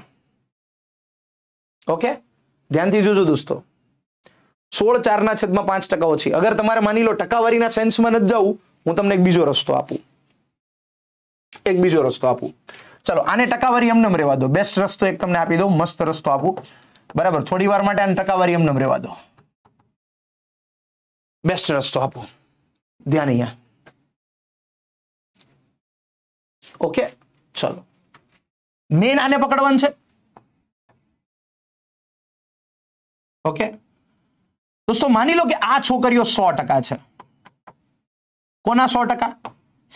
ઓકે ધ્યાનથી જોજો દોસ્તો સોળ ચારના છેદમાં પાંચ ટકા ઓછી અગર તમારે માની લો ટકાવારીના સેન્સમાં નથી જવું હું તમને એક બીજો રસ્તો આપું એક બીજો રસ્તો આપું ચલો આને ટકાવારી એમને રહેવા દો બેસ્ટ રસ્તો એક તમને આપી દઉં મસ્ત રસ્તો આપું બરાબર થોડી વાર માટે આને ટકાવારી એમને રહેવા દો બેસ્ટ રસ્તો આપો ધ્યાન અહીંયા ઓકે ચલો મેન આને પકડવાનું છે ઓકે દોસ્તો માની લો કે આ છોકરીઓ સો ટકા છે કોના સો ટકા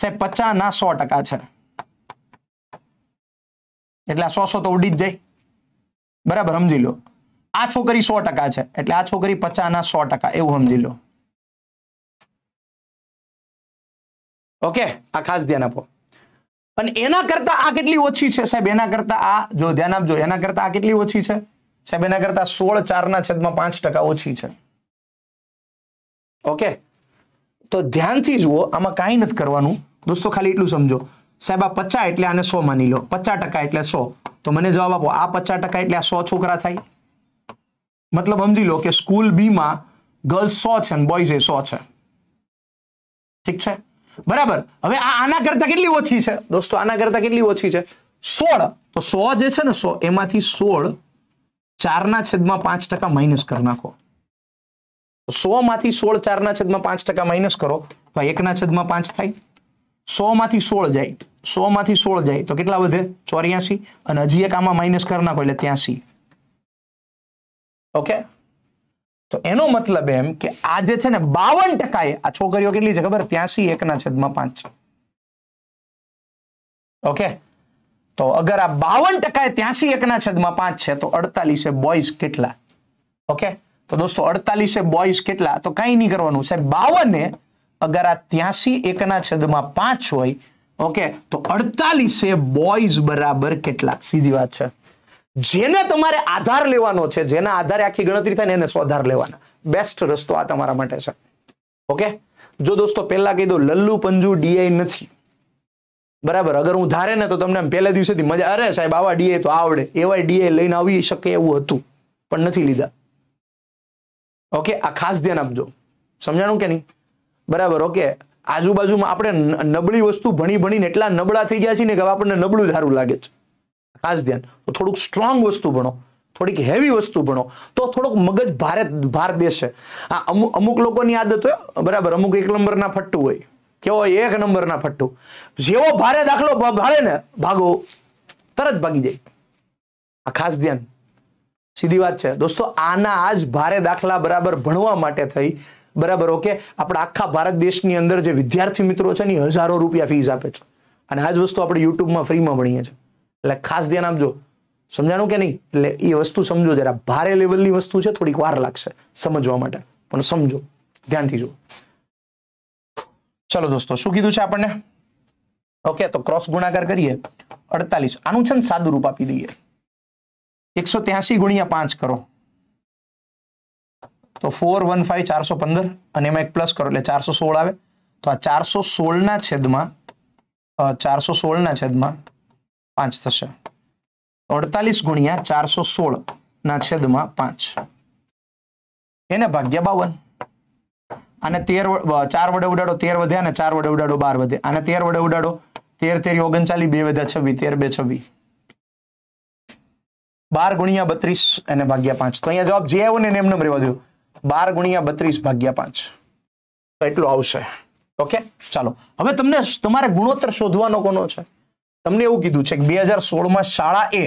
સાહેબ પચાસ ના સો ટકા છે એટલે આ સો સો તો ઉડી જ જાય બરાબર સમજી લો આ છોકરી સો ટકા છે એટલે આ છોકરી પચાના સો ટકા એવું સમજી લો ઓકે આ ખાસ ધ્યાન આપો અને એના કરતા આ કેટલી ઓછી છે સાહેબ એના કરતા આ જો ધ્યાન આપજો એના કરતા આ કેટલી ઓછી છે સાહેબ એના કરતા સોળ ચાર ના છેદમાં પાંચ ટકા ઓછી છે ઓકે તો ધ્યાનથી જુઓ આમાં કાંઈ નથી કરવાનું દોસ્તો ખાલી એટલું સમજો સાહેબ આ પચાસ એટલે આને સો માની લો પચાસ ટકા એટલે સો તો મને જવાબ આપો આ પચાસ ટકા એટલે આ સો છોકરા થાય મતલબ સમજી લો કે સ્કૂલ બીમાં ગર્લ્સ સો છે અને બોયઝ એ સો છે ઠીક છે બરાબર હવે આ આના કરતા કેટલી ઓછી છે દોસ્તો આના કરતા કેટલી ઓછી છે સોળ તો સો જે છે ને સો એમાંથી સોળ ચારના છેદમાં પાંચ ટકા માઇનસ કરી નાખો સો માંથી સોળ ચારના છેદમાં પાંચ ટકા માઇનસ કરો તો એકના છેદમાં પાંચ થાય સો માંથી સોળ જાય સો માંથી સોળ જાય તો કેટલા વધે ચોર્યાસી અને હજી એક આમાં માઇનસ કરી નાખો એટલે ત્યાંસી ઓકે તો એનો મતલબ એમ કે આ જે છે ને બાવન ટકા આ છોકરીઓ કેટલી છે ખબર ત્યાંસી એકના છેદમાં પાંચ ઓકે તો અગર આ બાવન ટકા એ ત્યાંસી એકના છેદમાં પાંચ છે તો અડતાલીસે બોયઝ કેટલા ઓકે તો દોસ્તો અડતાલીસ અડતાલીસે બોયઝ કેટલા તો કંઈ નહીં કરવાનું સાહેબ બાવને અગર આ ત્યાંસી એકના છેદમાં પાંચ હોય ઓકે તો અડતાલીસે બોયઝ બરાબર કેટલાક સીધી વાત છે જેને તમારે આધાર લેવાનો છે જેના આધારે આખી ગણતરી થાય ને એને સ્વાધાર લેવાના બેસ્ટ રસ્તો આ તમારા માટે છે ઓકે જો દોસ્તો પહેલા કહી દો લલ્લુ પંજુ ડીઆઈ નથી બરાબર અગર હું ધારે ને તો તમને પહેલા દિવસેથી મજા અરે સાહેબ આવા ડીઆઈ તો આવડે એવા ડીઆઈ લઈને આવી શકે એવું હતું પણ નથી લીધા ઓકે આ ખાસ ધ્યાન આપજો સમજાણું કે નહીં બરાબર ઓકે આજુબાજુમાં આપણે નબળી વસ્તુ ભણી ભણીને એટલા નબળા થઈ ગયા છીએ ને કે આપણને નબળું સારું લાગે છે ખાસ ધ્યાન તો થોડુંક સ્ટ્રોંગ વસ્તુ ભણો થોડીક હેવી વસ્તુ ભણો તો થોડોક મગજ ભારે ભાર બેસે આ અમુક અમુક લોકોની આદત હોય બરાબર અમુક એક નંબરના ફટ્ટું હોય કેવો હોય એક નંબરના ફટ્ટું જેવો ભારે દાખલો ભાડે ને ભાગો તરત ભાગી જાય આ ખાસ ધ્યાન સીધી વાત છે દોસ્તો આના આજ ભારે દાખલા બરાબર ભણવા માટે થઈ બરાબર ઓકે આપણા આખા ભારત દેશની અંદર જે વિદ્યાર્થી મિત્રો છે ને હજારો રૂપિયા ફીસ આપે છે અને આ જ વસ્તુ આપણે યુટ્યુબમાં ફ્રીમાં ભણીએ છીએ એટલે ખાસ ધ્યાન આપજો સમજાણું કે નહીં એટલે એ વસ્તુ સમજો જરા ભારે લેવલની વસ્તુ છે થોડીક વાર લાગશે સમજવા માટે પણ સમજો ધ્યાનથી જો ચલો દોસ્તો શું કીધું છે આપણને ઓકે તો ક્રોસ ગુણાકાર કરીએ અડતાલીસ આનું છે ને સાદું રૂપ આપી દઈએ એકસો ત્યાસી ગુણ્યા પાંચ કરો તો ફોર વન ફાઈવ ચારસો પંદર અને એમાં એક પ્લસ કરો એટલે ચારસો સોળ આવે તો આ ચારસો સોળ ના છેદમાં ચારસો સોળના છેદમાં પાંચ થશે અડતાલીસ ગુણ્યા ચારસો સોળ સોળના છેદમાં પાંચ એને ભાગ્ય બાવન અને તેર ચાર વડે ઉડાડો તેર વધ્યા અને ચાર વડે ઉડાડો બાર વધે અને તેર વડે ઉડાડો તેર તેર ઓગણચાલીસ બે વધ્યા છવ્વી તેર બે છવ્વી બાર ગુણ્યા બત્રીસ અને ભાગ્યા પાંચ તો અહીંયા જવાબ જે આવ્યો ને એમ એમ રહેવા દો બાર ગુણ્યા બત્રીસ ભાગ્યા પાંચ તો એટલું આવશે ઓકે ચાલો હવે તમને તમારે ગુણોત્તર શોધવાનો કોનો છે તમને એવું કીધું છે કે બે હજાર સોળમાં શાળા એ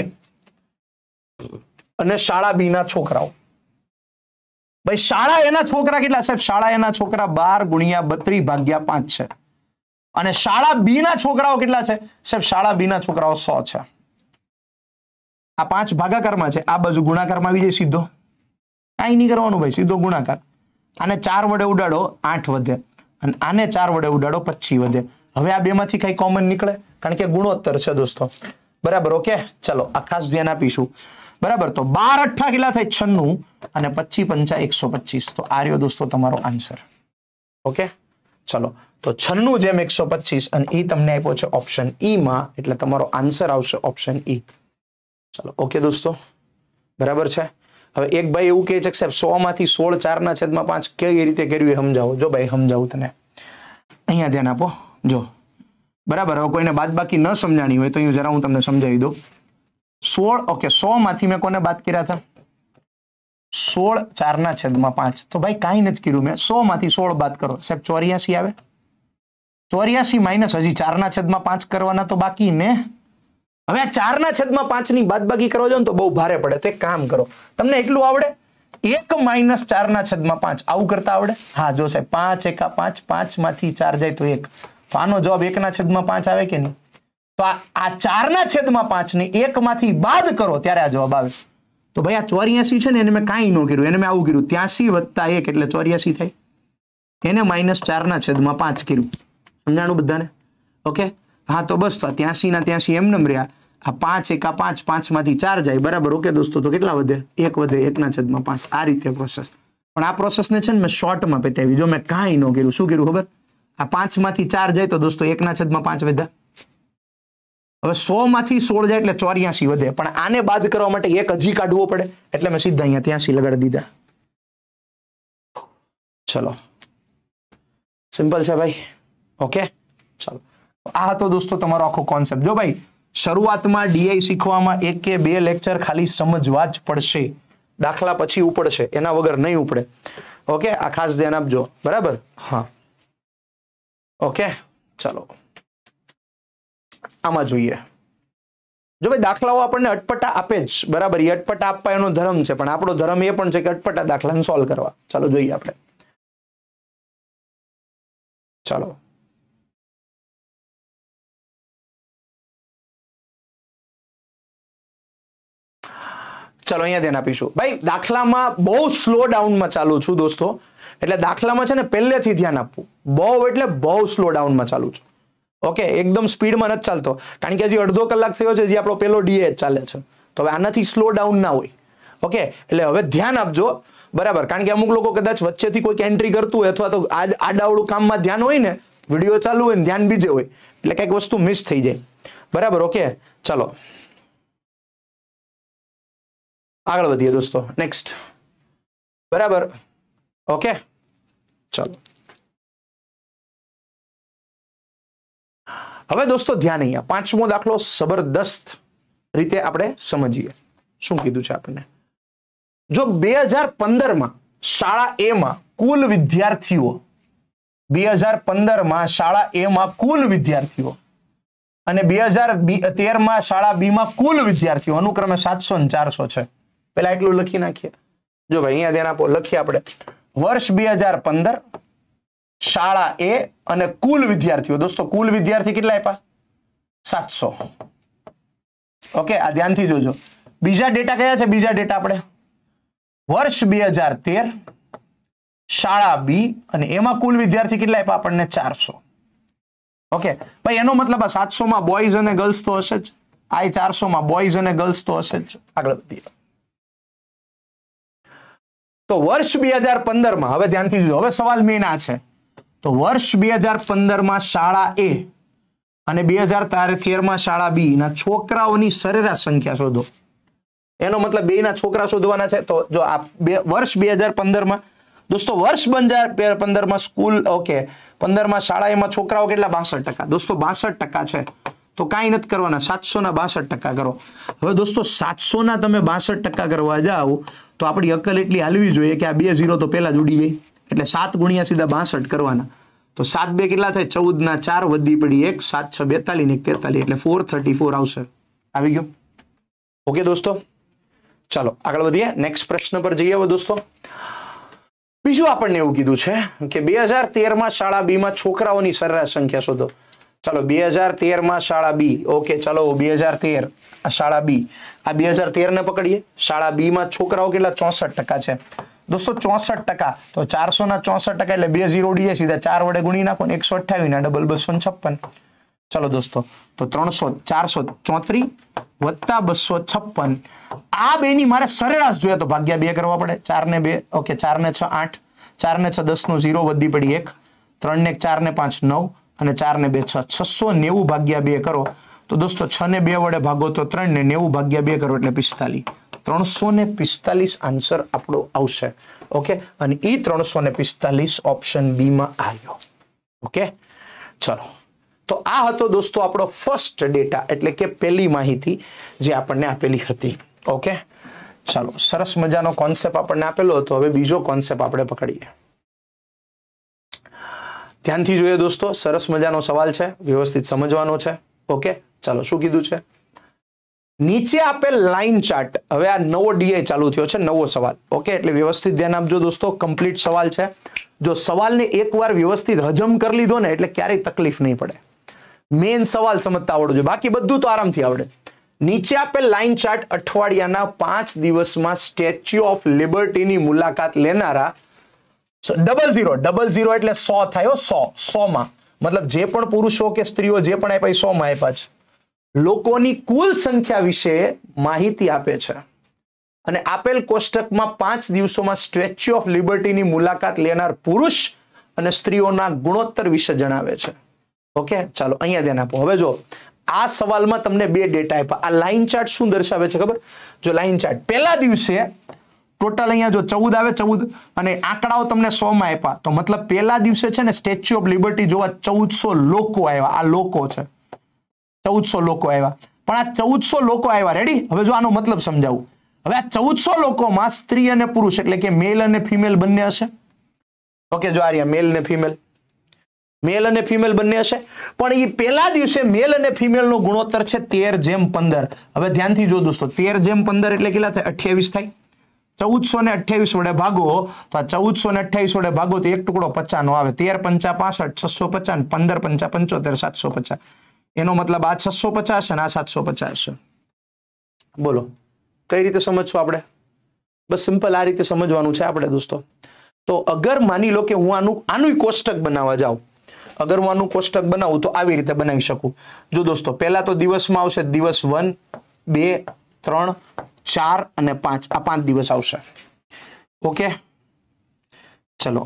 અને શાળા બી ના છોકરાઓ ભાઈ શાળા એના છોકરા કેટલા સાહેબ શાળા એના છોકરા બાર ગુણ્યા બત્રીસ ભાગ્યા પાંચ છે અને શાળા બી ના છોકરાઓ કેટલા છે સાહેબ શાળા બી ના છોકરાઓ સો છે આ પાંચ ભાગાકારમાં છે આ બાજુ ગુણાકારમાં આવી જાય સીધો કાંઈ નહીં કરવાનું ભાઈ સીધો ગુણાકાર આને ચાર વડે ઉડાડો આઠ વધે અને આને ચાર વડે ઉડાડો પચી વધે હવે આ બેમાંથી કંઈ કોમન નીકળે કારણ કે ગુણોત્તર છે દોસ્તો બરાબર ઓકે ચલો આ ખાસ ધ્યાન આપીશું બરાબર તો બાર અઠ્ઠા કેટલા થાય છન્નું અને પચી પંચા એકસો પચીસ તો આ રહ્યો દોસ્તો તમારો આન્સર ઓકે ચલો તો છન્નું જેમ એકસો પચીસ અને એ તમને આપ્યો છે ઓપ્શન ઈમાં e એટલે તમારો આન્સર આવશે ઓપ્શન ઈ e. ચલો ઓકે દોસ્તો બરાબર છે હવે એક ભાઈ એવું કહે છે કે સાહેબ સોમાંથી સોળ ચારના છેદમાં પાંચ કેવી રીતે કર્યું એ સમજાવો જો ભાઈ સમજાવું તને અહીંયા ધ્યાન આપો જો બરાબર હવે કોઈને બાદબાકી ન સમજાણી હોય તો અહીં જરા હું તમને સમજાવી દઉં સોળ ઓકે સોમાંથી મેં કોને બાદ કર્યા હતા સોળ ચાર ના છેદમાં પાંચ તો ભાઈ કાંઈ નથી કર્યું મેં સોમાંથી સોળ બાદ કરો સાહેબ ચોર્યાસી આવે ચોર્યાસી માઇનસ હજી ચાર ના છેદમાં પાંચ કરવાના તો બાકી ને હવે આ ચારના છેદમાં પાંચની બાદબાકી કરો જો ને તો બહુ ભારે પડે તો એક કામ કરો તમને એટલું આવડે એક માઇનસ ચારના છેદમાં પાંચ આવું કરતા આવડે હા જો સાહેબ પાંચ એકા પાંચ પાંચ માંથી ચાર જાય તો એક તો આનો જવાબ એકના છેદમાં પાંચ આવે કે નહીં તો આ ચારના છેદમાં પાંચ એક માંથી બાદ કરો ત્યારે આ જવાબ આવે તો ભાઈ આ ચોર્યાસી છે ને એને મેં કાંઈ ન કર્યું એને મેં આવું કર્યું ત્યાંસી વત્તા એક એટલે ચોર્યાસી થાય એને માઇનસ ચારના છેદમાં પાંચ કર્યું સમજાણું બધાને ઓકે હા તો બસ તો ત્યાંસીના ત્યાંસી એમ નમ રહ્યા આ પાંચ એકા પાંચ પાંચમાંથી ચાર જાય બરાબર ઓકે દોસ્તો તો કેટલા વધે એક વધે એકના છદમાં પાંચ આ રીતે પ્રોસેસ પણ આ પ્રોસેસને છે ને મેં શોર્ટમાં પતાવી જો મેં કાંઈ ન કર્યું શું કર્યું ખબર આ પાંચ માંથી ચાર જાય તો દોસ્તો એકના છદમાં પાંચ વધ્યા હવે સો માંથી સોળ જાય એટલે ચોર્યાસી વધે પણ આને બાદ કરવા માટે એક હજી કાઢવો પડે એટલે મેં સીધા અહીંયા ત્યાંસી લગાડી દીધા ચલો સિમ્પલ છે ભાઈ ઓકે ચલો આ હતો દોસ્તો તમારો આખો કોન્સેપ્ટ જો ભાઈ શરૂઆતમાં ડીઆઈ શીખવામાં એક કે બે લેક્ચર ખાલી સમજવા જ પડશે દાખલા પછી ઉપડશે એના વગર નહીં ઉપડે ઓકે આ ખાસ ધ્યાન આપજો બરાબર હા ઓકે ચલો આમાં જોઈએ જો ભાઈ દાખલાઓ આપણને અટપટા આપે જ બરાબર એ અટપટા આપવા એનો ધર્મ છે પણ આપણો ધર્મ એ પણ છે કે અટપટા દાખલાને સોલ્વ કરવા ચાલો જોઈએ આપણે ચાલો ચલો અહીંયા ધ્યાન આપીશું ભાઈ દાખલામાં બહુ સ્લો ડાઉનમાં ચાલુ છું દોસ્તો એટલે દાખલામાં છે ને પહેલેથી ધ્યાન આપવું બહુ એટલે બહુ સ્લો ડાઉનમાં ચાલુ છું ઓકે એકદમ સ્પીડમાં નથી ચાલતો કારણ કે હજી અડધો કલાક થયો છે જે આપણો પહેલો ડીએ ચાલે છે તો હવે આનાથી સ્લો ડાઉન ના હોય ઓકે એટલે હવે ધ્યાન આપજો બરાબર કારણ કે અમુક લોકો કદાચ વચ્ચેથી કોઈક એન્ટ્રી કરતું હોય અથવા તો આ આડાવડું કામમાં ધ્યાન હોય ને વિડીયો ચાલુ હોય ને ધ્યાન બીજે હોય એટલે કંઈક વસ્તુ મિસ થઈ જાય બરાબર ઓકે ચલો આગળ વધીએ દોસ્તો નેક્સ્ટ બરાબર ઓકે ચાલો હવે દોસ્તો ધ્યાન અહીંયા પાંચમો દાખલો જબરદસ્ત રીતે આપણે સમજીએ શું કીધું છે આપણને જો બે હજાર પંદરમાં શાળા એમાં કુલ વિદ્યાર્થીઓ બે હજાર પંદરમાં શાળા એ માં કુલ વિદ્યાર્થીઓ અને બે હજાર તેરમાં શાળા માં કુલ વિદ્યાર્થીઓ અનુક્રમે સાતસો ને ચારસો છે પેલા એટલું લખી નાખીએ જો ભાઈ અહીંયા ધ્યાન આપો લખીએ આપણે વર્ષ બે શાળા એ અને કુલ વિદ્યાર્થીઓ દોસ્તો કુલ વિદ્યાર્થી કેટલા આપ્યા સાતસો ઓકે આ ધ્યાનથી જોજો બીજા ડેટા કયા છે બીજા ડેટા આપણે વર્ષ બે હજાર તેર શાળા બી અને એમાં કુલ વિદ્યાર્થી કેટલા આપ્યા આપણને ચારસો ઓકે ભાઈ એનો મતલબ આ સાતસો માં બોયઝ અને ગર્લ્સ તો હશે જ આ ચારસોમાં બોયઝ અને ગર્લ્સ તો હશે જ આગળ વધીએ તો વર્ષ બે હજાર પંદરમાં હવે ધ્યાનથી જોજો હવે સવાલ મેન આ છે તો વર્ષ બે હજાર પંદરમાં શાળા એ અને બે હજાર તેરમાં શાળા બી ના છોકરાઓની સરેરાશ સંખ્યા શોધો એનો મતલબ બે ના છોકરા શોધવાના છે તો જો આ વર્ષ બે હજાર પંદરમાં દોસ્તો વર્ષ બે પંદરમાં સ્કૂલ ઓકે પંદર માં શાળા એમાં છોકરાઓ કેટલા બાસઠ ટકા દોસ્તો બાસઠ ટકા છે તો કાંઈ નથી કરવાના સાતસોના બાસઠ ટકા કરો હવે દોસ્તો સાતસોના તમે બાસઠ ટકા કરવા જાઓ તો આપણી અકલ એટલી હાલવી જોઈએ કે આ બે ઝીરો તો પહેલાં જ ઉડી જાય એટલે સાત ગુણ્યા સીધા બાસઠ કરવાના તો સાત બે કેટલા થાય ચૌદના ચાર વધી પડી એક સાત છ બેતાલીસ ને તેતાલીસ એટલે ફોર થર્ટી ફોર આવશે આવી ગયો ઓકે દોસ્તો ચાલો આગળ વધીએ નેક્સ્ટ પ્રશ્ન પર જઈએ હવે દોસ્તો બીજું આપણને એવું કીધું છે કે બે હજાર તેરમાં શાળા બીમાં છોકરાઓની સરેરાશ સંખ્યા શોધો ચાલો બે હજાર તેરમાં શાળા બી ઓકે ચાલો બે હજાર તેર શાળા બી આ બે હજાર તેરને પકડીએ શાળા બીમાં છોકરાઓ કેટલા ચોસઠ ટકા છે દોસ્તો ચોસઠ ટકા તો ચારસો ના ચોસઠ ટકા એટલે બે ઝીરો ડીએ સીધા ચાર વડે ગુણી નાખો ને એકસો અઠ્યાવીસ ના ડબલ બસો છપ્પન ચાલો દોસ્તો તો ત્રણસો ચારસો ચોત્રીસ વત્તા બસો છપ્પન આ બેની મારે સરેરાશ જોઈએ તો ભાગ્યા બે કરવા પડે ચાર ને બે ઓકે ચાર ને છ આઠ ચાર ને છ દસ નું ઝીરો વધી પડી એક ત્રણ ને ચાર ને પાંચ નવ અને ચાર ને બે છ છસો નેવું ભાગ્યા બે કરો તો દોસ્તો છ ને બે વડે ભાગો તો ત્રણ ને નેવું ભાગ્યા બે કરો એટલે પિસ્તાલીસ ત્રણસો ને પિસ્તાલીસ આન્સર આપણો આવશે ઓકે અને એ ત્રણસો ને પિસ્તાલીસ ઓપ્શન બીમાં આવ્યો ઓકે ચલો તો આ હતો દોસ્તો આપણો ફર્સ્ટ ડેટા એટલે કે પહેલી માહિતી જે આપણને આપેલી હતી ઓકે ચાલો સરસ મજાનો કોન્સેપ્ટ આપણને આપેલો હતો હવે બીજો કોન્સેપ્ટ આપણે પકડીએ ધ્યાનથી જોઈએ દોસ્તો સરસ મજાનો સવાલ છે વ્યવસ્થિત સમજવાનો છે ઓકે ચાલો શું કીધું છે નીચે આપેલ લાઇન ચાર્ટ હવે આ નવો ડીઆઈ ચાલુ થયો છે નવો સવાલ ઓકે એટલે વ્યવસ્થિત ધ્યાન આપજો દોસ્તો કમ્પ્લીટ સવાલ છે જો સવાલને એકવાર વ્યવસ્થિત હજમ કરી લીધો ને એટલે ક્યારેય તકલીફ નહીં પડે મેઇન સવાલ સમજતા આવડવું જોઈએ બાકી બધું તો આરામથી આવડે નીચે આપેલ લાઇન ચાર્ટ અઠવાડિયાના પાંચ દિવસમાં સ્ટેચ્યુ ઓફ લિબર્ટીની મુલાકાત લેનારા ડબલ ઝીરો ડબલ ઝીરો એટલે સો થયો સો સો માં મતલબ જે પણ પુરુષો કે સ્ત્રીઓ જે પણ આપ્યા સો માં આપ્યા છે લોકોની કુલ સંખ્યા વિશે માહિતી આપે છે અને આપેલ કોષ્ટકમાં પાંચ દિવસોમાં સ્ટેચ્યુ ઓફ લિબર્ટીની મુલાકાત લેનાર પુરુષ અને સ્ત્રીઓના ગુણોત્તર વિશે જણાવે છે ઓકે ચાલો અહીંયા ધ્યાન આપો હવે જો આ સવાલમાં તમને બે ડેટા આપ્યા આ લાઇન ચાર્ટ શું દર્શાવે છે ખબર જો લાઇન ચાર્ટ પહેલા દિવસે ટોટલ અહીંયા જો ચૌદ આવે ચૌદ અને આંકડાઓ તમને સોમાં આપ્યા તો મતલબ પહેલા દિવસે છે ને સ્ટેચ્યુ ઓફ લિબર્ટી જોવા ચૌદસો લોકો આવ્યા આ લોકો છે ચૌદસો લોકો આવ્યા પણ આ ચૌદસો લોકો આવ્યા રેડી હવે જો આનો મતલબ સમજાવું હવે આ ચૌદસો લોકોમાં સ્ત્રી અને પુરુષ એટલે કે મેલ અને ફિમેલ બંને હશે ઓકે જો આર્યા મેલ ને ફિમેલ મેલ અને ફિમેલ બંને હશે પણ એ પહેલા દિવસે મેલ અને ફિમેલનો ગુણોત્તર છે તેર જેમ પંદર હવે ધ્યાનથી જો દોસ્તો તેર જેમ પંદર એટલે કેટલા થાય અઠ્યાવીસ થાય ચૌદસો ને અઠ્યાવીસ વડે ભાગો તો આ ચૌદસો ને અઠ્યાવીસ વડે ભાગો તો એક ટુકડો પચાનો આવે તેર પંચા પાસઠ છસો પચાસ પંદર પંચા પંચોતેર સાતસો એનો મતલબ આ છસો પચાસ અને આ સાતસો પચાસ છે બોલો કઈ રીતે સમજશું આપણે બસ સિમ્પલ આ રીતે સમજવાનું છે આપણે દોસ્તો તો અગર માની લો કે હું આનું આનું કોષ્ટક બનાવવા જાઉં અગર હું આનું કોષ્ટક બનાવું તો આવી રીતે બનાવી શકું જો દોસ્તો પહેલા તો દિવસમાં આવશે દિવસ વન બે ત્રણ ચાર અને પાંચ આ પાંચ દિવસ આવશે ઓકે ચલો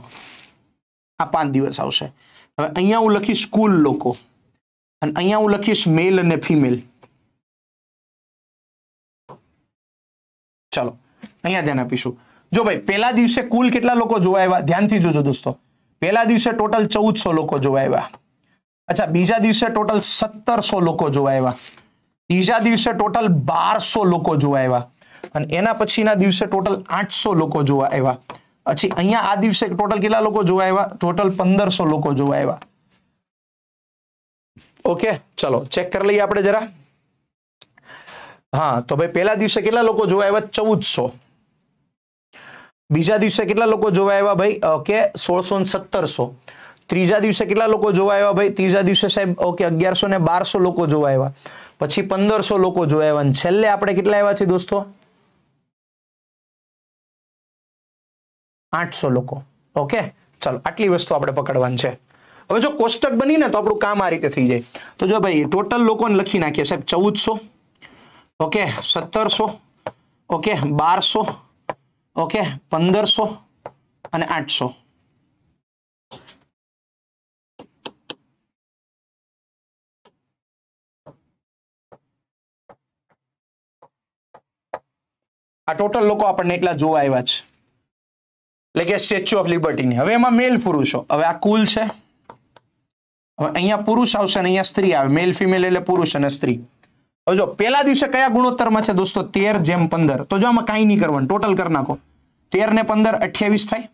આ પાંચ દિવસ આવશે હવે અહીંયા હું લખીશ કુલ લોકો અને અહીંયા હું લખીશ મેલ અને ફિમેલ ચલો અહીંયા ધ્યાન આપીશું જો ભાઈ પહેલા દિવસે કુલ કેટલા લોકો જોવા આવ્યા ધ્યાનથી જોજો દોસ્તો પહેલા દિવસે ટોટલ ચૌદસો લોકો જોવા આવ્યા અચ્છા બીજા દિવસે ટોટલ સત્તરસો લોકો જોવા આવ્યા ત્રીજા દિવસે ટોટલ બારસો લોકો જોવા આવ્યા અને એના પછીના દિવસે ટોટલ આઠસો લોકો જોવા આવ્યા પછી અહીંયા આ દિવસે ટોટલ કેટલા લોકો જોવા આવ્યા ટોટલ પંદરસો લોકો જોવા આવ્યા ઓકે ચલો ચેક કરી લઈએ આપણે જરા હા તો ભાઈ પેલા દિવસે કેટલા લોકો જોવા આવ્યા ચૌદસો બીજા દિવસે કેટલા લોકો જોવા આવ્યા ભાઈ ઓકે સોળસો ને સત્તરસો ત્રીજા દિવસે કેટલા લોકો જોવા આવ્યા ભાઈ ત્રીજા દિવસે સાહેબ ઓકે અગિયારસો ને બારસો લોકો જોવા આવ્યા પછી પંદરસો લોકો જોયા અને છેલ્લે આપણે કેટલા આવ્યા છીએ દોસ્તો આઠસો લોકો ઓકે ચાલો આટલી વસ્તુ આપણે પકડવાની છે હવે જો કોષ્ટક બની ને તો આપણું કામ આ રીતે થઈ જાય તો જો ભાઈ ટોટલ લોકોને લખી નાખીએ સાહેબ ચૌદસો ઓકે સત્તરસો ઓકે બારસો ઓકે પંદરસો અને આઠસો આ ટોટલ લોકો આપણને એટલા જોવા આવ્યા છે એટલે કે સ્ટેચ્યુ ઓફ લિબર્ટીની હવે એમાં મેલ પુરુષો હવે આ કુલ છે હવે અહીંયા પુરુષ આવશે અને અહીંયા સ્ત્રી આવે મેલ ફિમેલ એટલે પુરુષ અને સ્ત્રી હવે જો પહેલા દિવસે કયા ગુણોત્તરમાં છે દોસ્તો તેર જેમ પંદર તો જો આમાં કાંઈ નહીં કરવાનું ટોટલ કરી નાખો તેર ને પંદર અઠ્યાવીસ થાય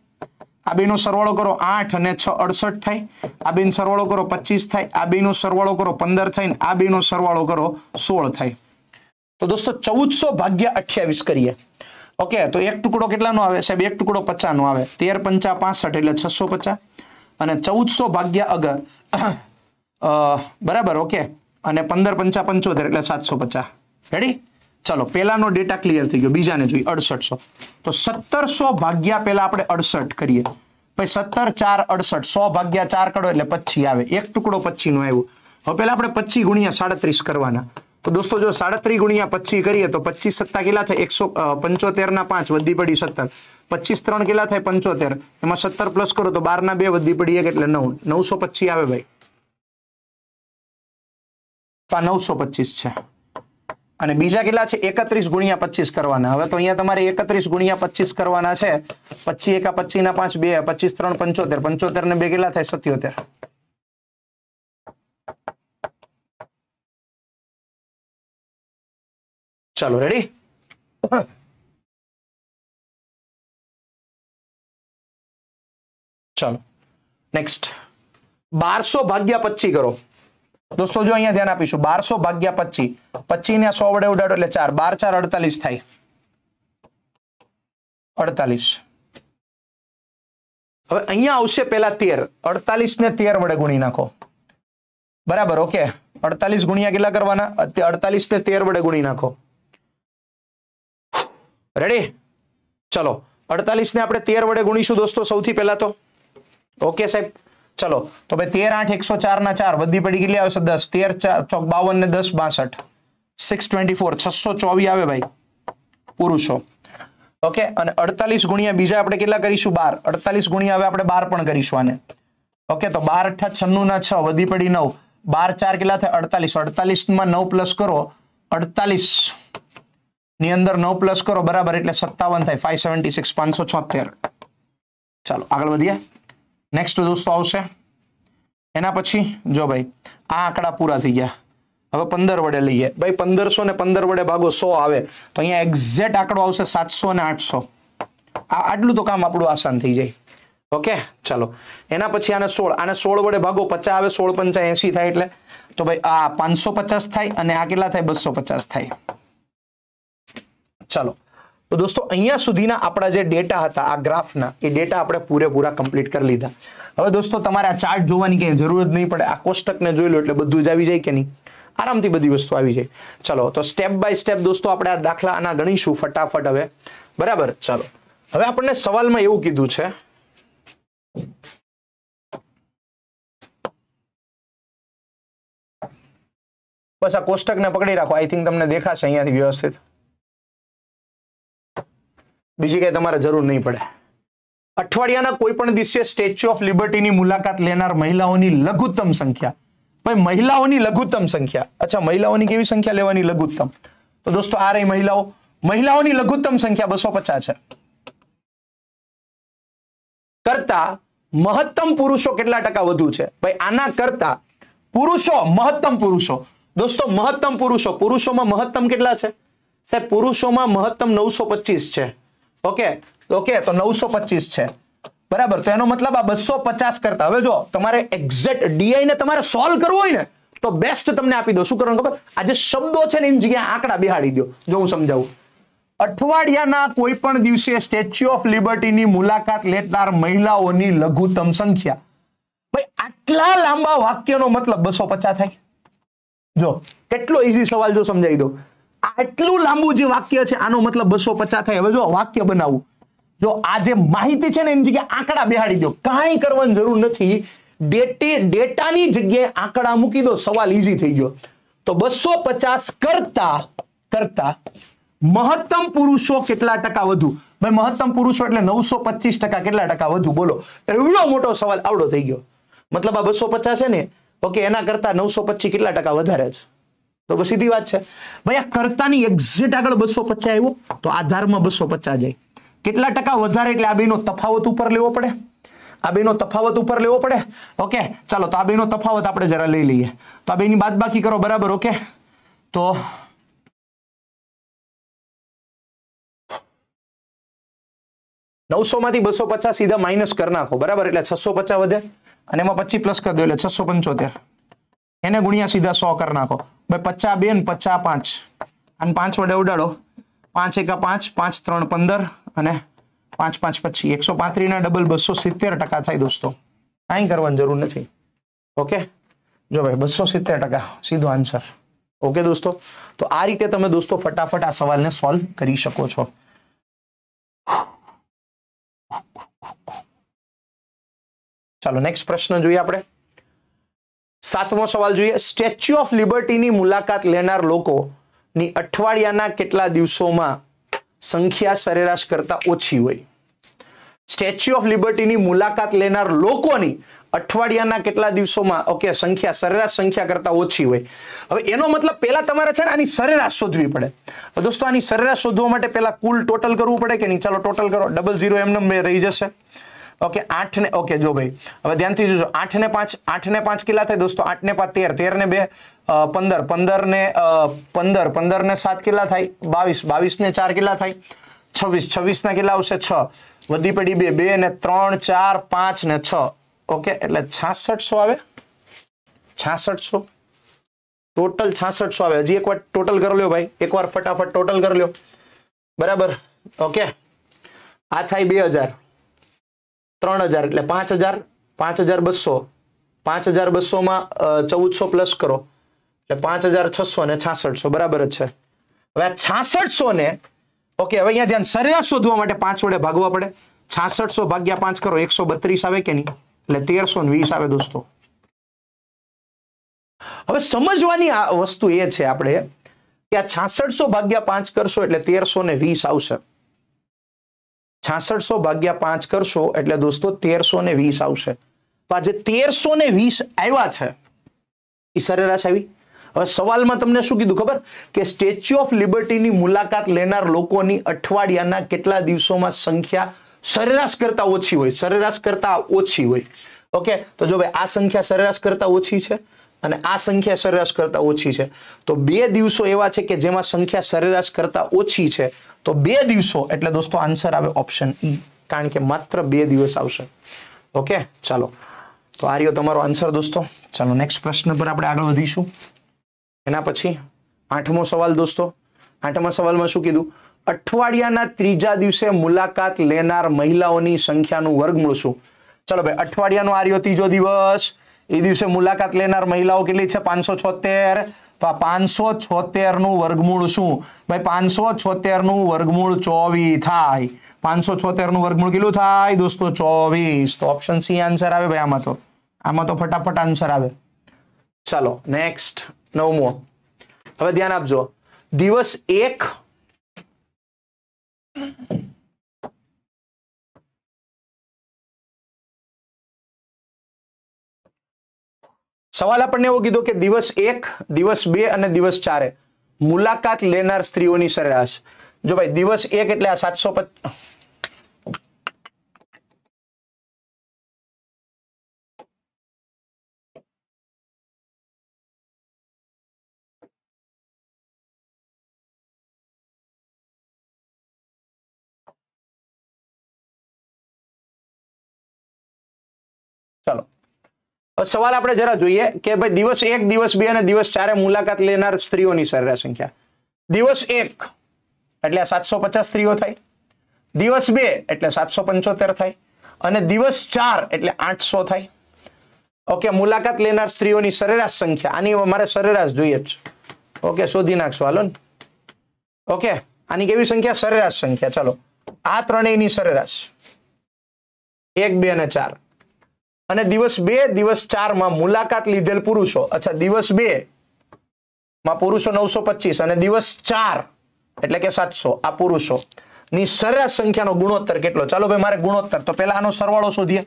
આ બેનો સરવાળો કરો આઠ અને છ અડસઠ થાય આ બેનો સરવાળો કરો પચીસ થાય આ બેનો સરવાળો કરો પંદર થાય ને આ બેનો સરવાળો કરો સોળ થાય તો દોસ્તો ચૌદસો ભાગ્યા અઠ્યાવીસ કરીએ ઓકે તો એક ટુકડો કેટલાનો આવે સાહેબ એક ટુકડો પચાસનો આવે તેર પંચા પાસઠ એટલે છસો પચાસ અને ચૌદસો ભાગ્યા અગર બરાબર ઓકે અને પંદર પંચા પંચોતેર એટલે સાતસો પચાસ રેડી ચલો પહેલાનો ડેટા ક્લિયર થઈ ગયો બીજાને જોઈએ અડસઠસો તો સત્તરસો ભાગ્યા પહેલા આપણે અડસઠ કરીએ પછી સત્તર ચાર અડસઠ સો ભાગ્યા ચાર કરો એટલે પચી આવે એક ટુકડો પચીનો આવ્યો હવે પહેલા આપણે પચી ગુણ્યા સાડત્રીસ કરવાના તો દોસ્તો જો સાડત્રીસ ગુણ્યા પચીસ કરીએ તો પચીસ સત્તા કેટલા થાય એકસો પંચોતેર ના પાંચ વધી પડી સત્તર પચીસ ત્રણ કેટલા થાય પંચોતેર એમાં સત્તર પ્લસ કરો તો બાર ના બે વધી પડી એક એટલે નવ નવસો પચીસ આવે ભાઈ આ નવસો પચીસ છે અને બીજા કેટલા છે એકત્રીસ ગુણ્યા પચીસ કરવાના હવે તો અહીંયા તમારે એકત્રીસ ગુણ્યા પચીસ કરવાના છે પચીસ એકા પચીસ ના પાંચ બે પચીસ ત્રણ પંચોતેર પંચોતેર ને બે કેટલા થાય સત્યોતેર ચાલો રેડી ચાલો નેક્સ્ટ બારસો ભાગ્યા પચી કરો દોસ્તો જો અહીંયા ધ્યાન આપીશું બારસો ભાગ્યા પચી પચી ને સો વડે ઉડાડો એટલે ચાર બાર ચાર અડતાલીસ થાય અડતાલીસ હવે અહીંયા આવશે પેલા તેર અડતાલીસ ને તેર વડે ગુણી નાખો બરાબર ઓકે અડતાલીસ ગુણ્યા કેટલા કરવાના અડતાલીસ ને તેર વડે ગુણી નાખો રેડી ચલો અડતાલીસને આપણે તેર વડે ગુણીશું દોસ્તો સૌથી પહેલા તો ઓકે સાહેબ ચલો તો ભાઈ તેર આઠ એકસો ચાર ના ચાર બધી પડી કેટલી આવશે દસ તેર ચોક બાવન ને દસ બાસઠ સિક્સ ટ્વેન્ટી ફોર છસો ચોવીસ આવે ભાઈ પુરુષો ઓકે અને અડતાલીસ ગુણ્યા બીજા આપણે કેટલા કરીશું બાર અડતાલીસ ગુણ્યા આવે આપણે બાર પણ કરીશું આને ઓકે તો બાર અઠા છન્નું ના છ વધી પડી નવ બાર ચાર કેટલા થાય અડતાલીસ અડતાલીસમાં નવ પ્લસ કરો અડતાલીસ ની અંદર નવ પ્લસ કરો બરાબર એટલે સત્તાવન થાય ફાઈવ સેવન્ટી સિક્સ પાંચસો છોતેર ચાલો આગળ વધીએ નેક્સ્ટ દોસ્તો આવશે એના પછી જો ભાઈ આ આંકડા પૂરા થઈ ગયા હવે પંદર વડે લઈએ ભાઈ પંદરસો ને પંદર વડે ભાગો સો આવે તો અહીંયા એક્ઝેક્ટ આંકડો આવશે સાતસો ને આઠસો આટલું તો કામ આપણું આસાન થઈ જાય ઓકે ચાલો એના પછી આને સોળ આને સોળ વડે ભાગો પચાસ આવે સોળ પંચા એસી થાય એટલે તો ભાઈ આ પાંચસો પચાસ થાય અને આ કેટલા થાય બસો પચાસ થાય ચાલો તો દોસ્તો અહીંયા સુધીના આપણા જે ડેટા હતા આ ગ્રાફના એ ડેટા આપણે પૂરેપૂરા કમ્પ્લીટ કરી લીધા હવે દોસ્તો તમારે આ ચાર્ટ જોવાની કંઈ જરૂર જ નહીં પડે આ કોષ્ટકને જોઈ લો એટલે બધું જ આવી જાય કે નહીં આરામથી બધી વસ્તુ આવી જાય ચલો તો સ્ટેપ બાય સ્ટેપ દોસ્તો આપણે આ દાખલા આના ગણીશું ફટાફટ હવે બરાબર ચાલો હવે આપણને સવાલમાં એવું કીધું છે બસ આ કોષ્ટકને પકડી રાખો આઈ થિંક તમને દેખાશે અહીંયાથી વ્યવસ્થિત બીજી કઈ તમારે જરૂર નહીં પડે અઠવાડિયાના કોઈ પણ દિવસે સ્ટેચ્યુ ઓફ લિબર્ટીની મુલાકાત લેનાર મહિલાઓની લઘુત્તમ સંખ્યા ભાઈ મહિલાઓની લઘુત્તમ સંખ્યા અચ્છા મહિલાઓની કેવી સંખ્યા લેવાની લઘુત્તમ તો દોસ્તો આ રહી મહિલાઓ મહિલાઓની લઘુત્તમ સંખ્યા બસો છે કરતા મહત્તમ પુરુષો કેટલા ટકા વધુ છે ભાઈ આના કરતા પુરુષો મહત્તમ પુરુષો દોસ્તો મહત્તમ પુરુષો પુરુષોમાં મહત્તમ કેટલા છે સાહેબ પુરુષોમાં મહત્તમ નવસો છે ઓકે ઓકે તો નવસો છે બરાબર તો એનો મતલબ આ બસો પચાસ કરતા હવે જો તમારે એક્ઝેક્ટ ડીઆઈ ને તમારે સોલ્વ કરવું હોય ને તો બેસ્ટ તમને આપી દો શું કરવાનું ખબર આ જે શબ્દો છે ને એની જગ્યાએ આંકડા બિહાડી દો જો હું સમજાવું અઠવાડિયાના કોઈ પણ દિવસે સ્ટેચ્યુ ઓફ લિબર્ટીની મુલાકાત લેનાર મહિલાઓની લઘુત્તમ સંખ્યા ભાઈ આટલા લાંબા વાક્યનો મતલબ બસો પચાસ થાય જો કેટલો ઈઝી સવાલ જો સમજાવી દો આટલું લાંબુ જે વાક્ય છે આનો મતલબ બસો પચાસ થાય હવે જો વાક્ય બનાવું જો આ જે માહિતી છે ને એની જગ્યાએ આંકડા બેહાડી દો કાંઈ કરવાની જરૂર નથી ડેટે ડેટાની જગ્યાએ આંકડા મૂકી દો સવાલ ઈઝી થઈ ગયો તો બસો પચાસ કરતા કરતા મહત્તમ પુરુષો કેટલા ટકા વધુ ભાઈ મહત્તમ પુરુષો એટલે નવસો પચીસ ટકા કેટલા ટકા વધુ બોલો એવડો મોટો સવાલ આવડો થઈ ગયો મતલબ આ બસો પચાસ છે ને ઓકે એના કરતા નવસો પચીસ કેટલા ટકા વધારે છે તો સીધી વાત છે ભાઈ આ કરતાની એક્ઝેક્ટ આગળ બસો પચાસ આવ્યો તો આધારમાં બસો પચાસ જાય કેટલા ટકા વધારે એટલે આ બેનો તફાવત ઉપર લેવો પડે આ બેનો તફાવત ઉપર લેવો પડે ઓકે ચાલો તો આ બેનો તફાવત આપણે જરા લઈ લઈએ તો આ બેની બાદ બાકી કરો બરાબર ઓકે તો નવસો માંથી બસો પચાસ સીધા માઇનસ કરી નાખો બરાબર એટલે છસો પચાસ વધે અને એમાં પચીસ પ્લસ કરી દો એટલે છસો પંચોતેર એને ગુણ્યા સીધા સો કરી નાખો ભાઈ પચાસ બે ને પચાસ પાંચ અને પાંચ વડે ઉડાડો પાંચ એકા પાંચ પાંચ ત્રણ પંદર અને પાંચ પાંચ પછી એકસો પાંત્રીસના ડબલ બસો સિત્તેર ટકા થાય દોસ્તો કાંઈ કરવાની જરૂર નથી ઓકે જો ભાઈ બસો સિત્તેર ટકા સીધો આન્સર ઓકે દોસ્તો તો આ રીતે તમે દોસ્તો ફટાફટ આ સવાલને સોલ્વ કરી શકો છો ચાલો નેક્સ્ટ પ્રશ્ન જોઈએ આપણે સાતમો સવાલ જોઈએ સ્ટેચ્યુ ઓફ લિબર્ટીની મુલાકાત લેનાર લોકોની અઠવાડિયાના કેટલા દિવસોમાં સંખ્યા સરેરાશ કરતાં ઓછી હોય સ્ટેચ્યુ ઓફ લિબર્ટીની મુલાકાત લેનાર લોકોની અઠવાડિયાના કેટલા દિવસોમાં ઓકે સંખ્યા સરેરાશ સંખ્યા કરતાં ઓછી હોય હવે એનો મતલબ પહેલાં તમારે છે ને આની સરેરાશ શોધવી પડે દોસ્તો આની સરેરાશ શોધવા માટે પહેલાં કુલ ટોટલ કરવું પડે કે નહીં ચાલો ટોટલ કરો ડબલ ઝીરો એમને રહી જશે ઓકે આઠ ને ઓકે જો ભાઈ હવે ધ્યાનથી જોજો આઠ ને પાંચ આઠ ને પાંચ કેટલા થાય દોસ્તો આઠ ને પાંચ તેર તેર ને બે પંદર પંદર ને પંદર પંદર ને સાત કેટલા થાય બાવીસ બાવીસ ને ચાર કેટલા થાય છવ્વીસ છવ્વીસ ના કેટલા આવશે છ વધી પડી બે બે ને ત્રણ ચાર પાંચ ને છ ઓકે એટલે છાસઠસો આવે છાસઠસો ટોટલ છાસઠસો આવે હજી એકવાર ટોટલ કરી લ્યો ભાઈ એકવાર ફટાફટ ટોટલ કરી લ્યો બરાબર ઓકે આ થાય બે હજાર ત્રણ હજાર એટલે પાંચ હજાર પાંચ હજાર બસો પાંચ હજાર બસો માં ચૌદસો પ્લસ કરો એટલે પાંચ હજાર છસો ને છાસઠસો બરાબર જ છે હવે આ છાસઠસો ને ઓકે હવે અહીંયા ધ્યાન સરેરાશ શોધવા માટે પાંચ વડે ભાગવા પડે છાસઠસો ભાગ્યા પાંચ કરો એકસો બત્રીસ આવે કે નહીં એટલે તેરસો ને વીસ આવે દોસ્તો હવે સમજવાની આ વસ્તુ એ છે આપણે કે આ છાસઠસો ભાગ્યા પાંચ કરશો એટલે તેરસો ને વીસ આવશે છાસઠસો ભાગ્યા પાંચ કરશો એટલે દોસ્તો તેરસો ને વીસ આવશે તો આજે તેરસો ને વીસ આવ્યા છે એ સરેરાશ આવી હવે સવાલમાં તમને શું કીધું ખબર કે સ્ટેચ્યુ ઓફ લિબર્ટીની મુલાકાત લેનાર લોકોની અઠવાડિયાના કેટલા દિવસોમાં સંખ્યા સરેરાશ કરતા ઓછી હોય સરેરાશ કરતા ઓછી હોય ઓકે તો જો ભાઈ આ સંખ્યા સરેરાશ કરતા ઓછી છે અને આ સંખ્યા સરેરાશ કરતાં ઓછી છે તો બે દિવસો એવા છે કે જેમાં સંખ્યા સરેરાશ કરતાં ઓછી છે તો બે દિવસો એટલે દોસ્તો આન્સર આવે ઓપ્શન ઈ e, કારણ કે માત્ર બે દિવસ આવશે ઓકે ચાલો તો આ રહ્યો તમારો આન્સર દોસ્તો ચાલો નેક્સ્ટ પ્રશ્ન પર આપણે આગળ વધીશું એના પછી આઠમો સવાલ દોસ્તો આઠમા સવાલમાં શું કીધું અઠવાડિયાના ત્રીજા દિવસે મુલાકાત લેનાર મહિલાઓની સંખ્યાનું વર્ગમૂળ શું ચલો ભાઈ અઠવાડિયાનો આર્યો ત્રીજો દિવસ એ દિવસે મુલાકાત લેનાર મહિલાઓ કેટલી છે પાંચસો છોતેર તો આ પાંચસો છોતેર નું વર્ગમૂળ શું ભાઈ પાંચસો છોતેર નું વર્ગમૂળ ચોવી થાય પાંચસો છોતેર નું વર્ગમૂળ કેટલું થાય દોસ્તો ચોવીસ તો ઓપ્શન સી આન્સર આવે ભાઈ આમાં તો આમાં તો ફટાફટ આન્સર આવે ચાલો નેક્સ્ટ નવમો હવે ધ્યાન આપજો દિવસ એક સવાલ આપણને એવો કીધો કે દિવસ એક દિવસ બે અને દિવસ ચારે મુલાકાત લેનાર સ્ત્રીઓની સરેરાશ જો ભાઈ દિવસ એક એટલે આ સાતસો સવાલ આપણે જરા જોઈએ કે ભાઈ દિવસ એક દિવસ બે અને દિવસ ચારે મુલાકાત લેનાર સ્ત્રીઓની સરેરાશ સંખ્યા દિવસ એક એટલે સાતસો પચાસ સ્ત્રીઓ થાય દિવસ બે એટલે સાતસો પંચોતેર થાય અને દિવસ ચાર એટલે આઠસો થાય ઓકે મુલાકાત લેનાર સ્ત્રીઓની સરેરાશ સંખ્યા આની મારે સરેરાશ જોઈએ જ ઓકે શોધી નાખશો હાલો ઓકે આની કેવી સંખ્યા સરેરાશ સંખ્યા ચાલો આ ત્રણેયની સરેરાશ એક બે અને ચાર અને દિવસ બે દિવસ ચારમાં મુલાકાત લીધેલ પુરુષો અચ્છા દિવસ બે માં પુરુષો નવસો અને દિવસ ચાર એટલે કે સાતસો આ પુરુષો ની સરેરાશ સંખ્યાનો ગુણોત્તર કેટલો ચાલો ભાઈ મારે ગુણોત્તર તો પહેલા આનો સરવાળો શોધીએ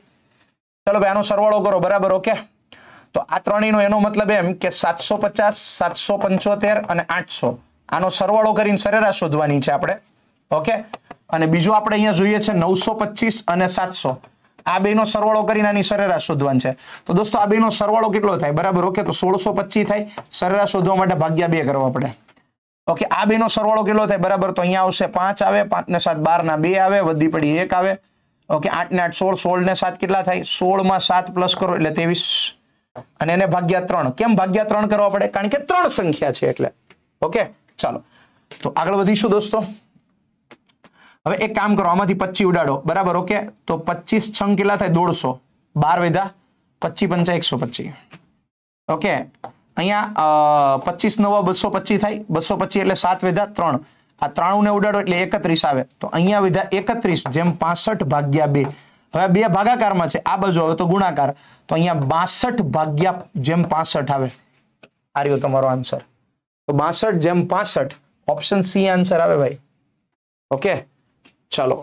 ચાલો ભાઈ આનો સરવાળો કરો બરાબર ઓકે તો આ ત્રણેયનો એનો મતલબ એમ કે સાતસો પચાસ સાતસો પંચોતેર અને આઠસો આનો સરવાળો કરીને સરેરાશ શોધવાની છે આપણે ઓકે અને બીજું આપણે અહીંયા જોઈએ છે નવસો અને સાતસો આ બેનો સરવાળો કરીને આની સરેરાશ શોધવાનું છે તો દોસ્તો આ બેનો સરવાળો કેટલો થાય બરાબર ઓકે તો સોળસો થાય સરેરાશ શોધવા માટે ભાગ્યા બે કરવા પડે ઓકે આ બેનો સરવાળો કેટલો થાય બરાબર તો અહીંયા આવશે પાંચ આવે પાંચ ને સાત બાર ના બે આવે વધી પડી એક આવે ઓકે આઠ ને આઠ સોળ સોળ ને સાત કેટલા થાય સોળમાં સાત પ્લસ કરો એટલે ત્રેવીસ અને એને ભાગ્યા ત્રણ કેમ ભાગ્યા ત્રણ કરવા પડે કારણ કે ત્રણ સંખ્યા છે એટલે ઓકે ચાલો તો આગળ વધીશું દોસ્તો હવે એક કામ કરો આમાંથી પચીસ ઉડાડો બરાબર ઓકે તો પચીસ છંગ કેટલા થાય દોઢસો બાર વેધા પચીસ પંચા એકસો પચીસ ઓકે અહીંયા પચીસ નવા બસો પચીસ થાય બસો પચીસ એટલે સાત વેધા ત્રણ આ ત્રાણું ને ઉડાડો એટલે એકત્રીસ આવે તો અહીંયા વિધા એકત્રીસ જેમ પાસઠ ભાગ્યા બે હવે બે ભાગાકારમાં છે આ બાજુ આવે તો ગુણાકાર તો અહીંયા બાસઠ ભાગ્યા જેમ પાસઠ આવે આ રહ્યો તમારો આન્સર તો બાસઠ જેમ પાસઠ ઓપ્શન સી આન્સર આવે ભાઈ ઓકે ચલો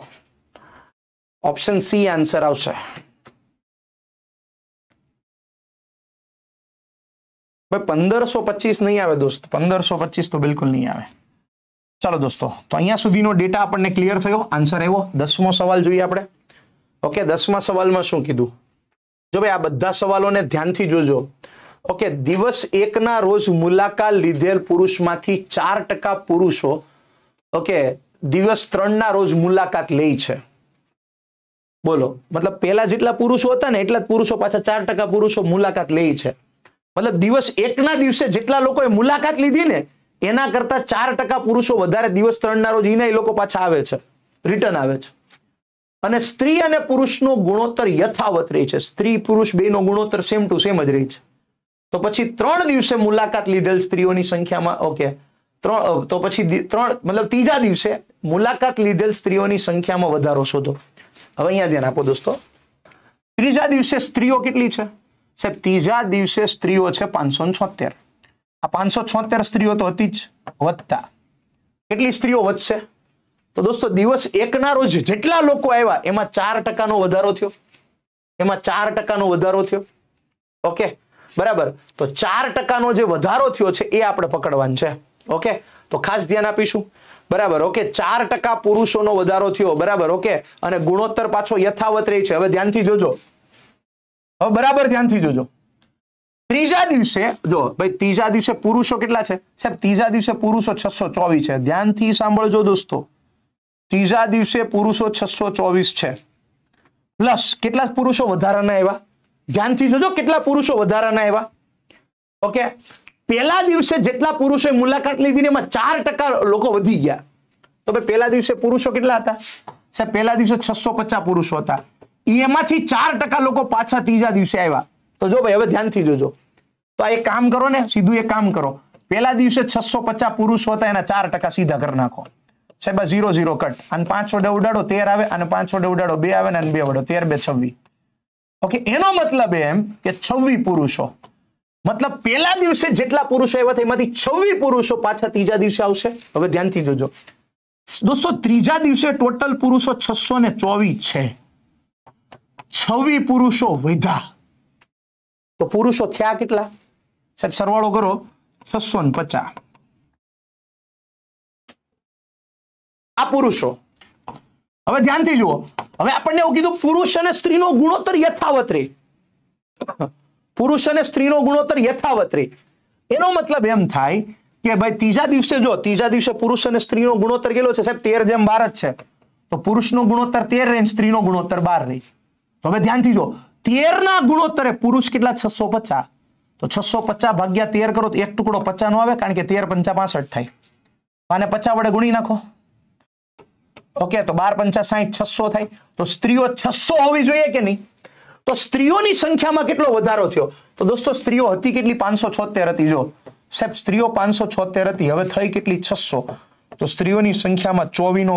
ઓપ્શન સી આન્સર આવશે પંદરસો પચીસ નહીં આવે દોસ્તો પંદરસો પચીસ તો બિલકુલ નહીં આવે ચાલો દોસ્તો તો અહીંયા સુધીનો ડેટા આપણને ક્લિયર થયો આન્સર એવો દસમો સવાલ જોઈએ આપણે ઓકે દસમા સવાલમાં શું કીધું જો ભાઈ આ બધા સવાલોને ધ્યાનથી જોજો ઓકે દિવસ એકના રોજ મુલાકાત લીધેલ પુરુષમાંથી ચાર ટકા પુરુષો ઓકે દિવસ ત્રણના રોજ મુલાકાત લે છે બોલો મતલબ પહેલા જેટલા પુરુષો હતા ને એટલા જ પુરુષો પાછા ચાર ટકા પુરુષો મુલાકાત લે છે મતલબ દિવસ એકના દિવસે જેટલા લોકોએ મુલાકાત લીધી ને એના કરતા ચાર ટકા પુરુષો વધારે દિવસ ત્રણના રોજ એના એ લોકો પાછા આવે છે રિટર્ન આવે છે અને સ્ત્રી અને પુરુષનો ગુણોત્તર યથાવત રહે છે સ્ત્રી પુરુષ બે નો ગુણોત્તર સેમ ટુ સેમ જ રહે છે તો પછી ત્રણ દિવસે મુલાકાત લીધેલ સ્ત્રીઓની સંખ્યામાં ઓકે ત્રણ તો પછી ત્રણ મતલબ ત્રીજા દિવસે મુલાકાત લીધેલ સ્ત્રીઓની સંખ્યામાં વધારો શોધો હવે અહીંયા ધ્યાન આપો દોસ્તો ત્રીજા દિવસે સ્ત્રીઓ કેટલી છે સાહેબ ત્રીજા દિવસે સ્ત્રીઓ છે પાંચસો છોતેર આ પાંચસો છોતેર સ્ત્રીઓ તો હતી જ વધતા કેટલી સ્ત્રીઓ વધશે તો દોસ્તો દિવસ એકના રોજ જેટલા લોકો આવ્યા એમાં ચાર ટકાનો વધારો થયો એમાં ચાર ટકાનો વધારો થયો ઓકે બરાબર તો ચાર ટકાનો જે વધારો થયો છે એ આપણે પકડવાનું છે ઓકે તો ખાસ ધ્યાન આપીશું બરાબર ઓકે ચાર ટકા પુરુષોનો વધારો થયો બરાબર ઓકે અને ગુણોત્તર પાછો યથાવત રહી છે હવે ધ્યાનથી જોજો હવે બરાબર ધ્યાનથી જોજો ત્રીજા દિવસે જો ભાઈ ત્રીજા દિવસે પુરુષો કેટલા છે સાહેબ ત્રીજા દિવસે પુરુષો છસો ચોવીસ છે ધ્યાનથી સાંભળજો દોસ્તો ત્રીજા દિવસે પુરુષો છસો ચોવીસ છે પ્લસ કેટલા પુરુષો વધારાના આવ્યા ધ્યાનથી જોજો કેટલા પુરુષો વધારાના આવ્યા ઓકે પહેલા દિવસે જેટલા પુરુષોએ મુલાકાત લીધી એમાં ચાર ટકા લોકો વધી ગયા તો ભાઈ પહેલા દિવસે પુરુષો કેટલા હતા સાહેબ પહેલા દિવસે છસો પુરુષો હતા એમાંથી ચાર લોકો પાછા ત્રીજા દિવસે આવ્યા તો જો ભાઈ હવે ધ્યાનથી જોજો તો આ એક કામ કરો ને સીધું એક કામ કરો પહેલા દિવસે છસો પચાસ પુરુષો હતા એના ચાર ટકા સીધા કરી નાખો સાહેબ આ ઝીરો ઝીરો કટ અને પાંચ વડે ઉડાડો તેર આવે અને પાંચ વડે ઉડાડો બે આવે ને બે વડો તેર બે છવ્વી ઓકે એનો મતલબ એમ કે છવ્વી પુરુષો મતલબ પહેલા દિવસે જેટલા પુરુષો આવ્યા હતા એમાંથી છવ્વીસ પુરુષો પાછા ત્રીજા દિવસે આવશે હવે ધ્યાનથી જોજો દોસ્તો ત્રીજા દિવસે ટોટલ પુરુષો છસો ને ચોવીસ છે છવ્વીસ પુરુષો વધ્યા તો પુરુષો થયા કેટલા સાહેબ સરવાળો કરો છસો ને પચાસ આ પુરુષો હવે ધ્યાનથી જુઓ હવે આપણને એવું કીધું પુરુષ અને સ્ત્રીનો ગુણોત્તર યથાવત રહે પુરુષ અને સ્ત્રીનો ગુણોત્તર યથાવત રહે એનો મતલબ એમ થાય કે ભાઈ ત્રીજા દિવસે જો ત્રીજા દિવસે પુરુષ અને સ્ત્રીનો ગુણોત્તર કેટલો છે સાહેબ તેર જેમ બાર જ છે તો પુરુષનો ગુણોત્તર તેર રહે સ્ત્રીનો ગુણોત્તર બાર રહે તો હવે ધ્યાનથી જો તેરના ગુણોત્તરે પુરુષ કેટલા છસો પચાસ તો છસો પચાસ ભાગ્યા તેર કરો તો એક ટુકડો પચાસ નો આવે કારણ કે તેર પંચા પાસઠ થાય અને પચાસ વડે ગુણી નાખો ઓકે તો બાર પંચા સાહીઠ છસો થાય તો સ્ત્રીઓ છસો હોવી જોઈએ કે નહીં તો સ્ત્રીઓની સંખ્યામાં કેટલો વધારો થયો તો દોસ્તો સ્ત્રીઓ હતી કેટલી પાંચસો છોતેર હતી જો સાહેબ સ્ત્રીઓ પાંચસો છોતેર હતી હવે થઈ કેટલી છસો તો સ્ત્રીઓની સંખ્યામાં ચોવીનો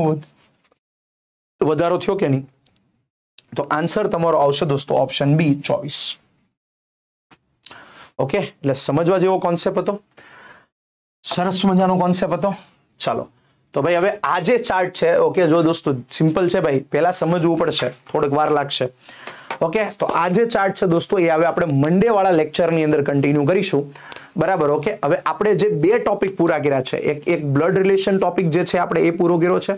વધારો થયો કે નહીં તો આન્સર તમારો આવશે દોસ્તો ઓપ્શન બી ચોવીસ ઓકે એટલે સમજવા જેવો કોન્સેપ્ટ હતો સરસ મજાનો કોન્સેપ્ટ હતો ચાલો તો ભાઈ હવે આજે ચાર્ટ છે ઓકે જો દોસ્તો સિમ્પલ છે ભાઈ પહેલા સમજવું પડશે થોડીક વાર લાગશે ઓકે તો આ જે ચાર્ટ છે દોસ્તો એ હવે આપણે મંડેવાળા લેક્ચરની અંદર કન્ટિન્યુ કરીશું બરાબર ઓકે હવે આપણે જે બે ટોપિક પૂરા કર્યા છે એક એક બ્લડ રિલેશન ટોપિક જે છે આપણે એ પૂરો કર્યો છે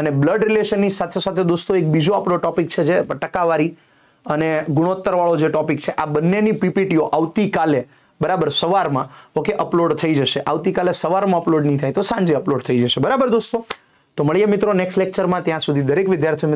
અને બ્લડ રિલેશનની સાથે સાથે દોસ્તો એક બીજો આપણો ટોપિક છે જે ટકાવારી અને વાળો જે ટોપિક છે આ બંનેની પીપીટીઓ આવતીકાલે બરાબર સવારમાં ઓકે અપલોડ થઈ જશે આવતીકાલે સવારમાં અપલોડ નહીં થાય તો સાંજે અપલોડ થઈ જશે બરાબર દોસ્તો તો મળીએ મિત્રો નેક્સ્ટ લેક્ચરમાં ત્યાં સુધી દરેક વિદ્યાર્થી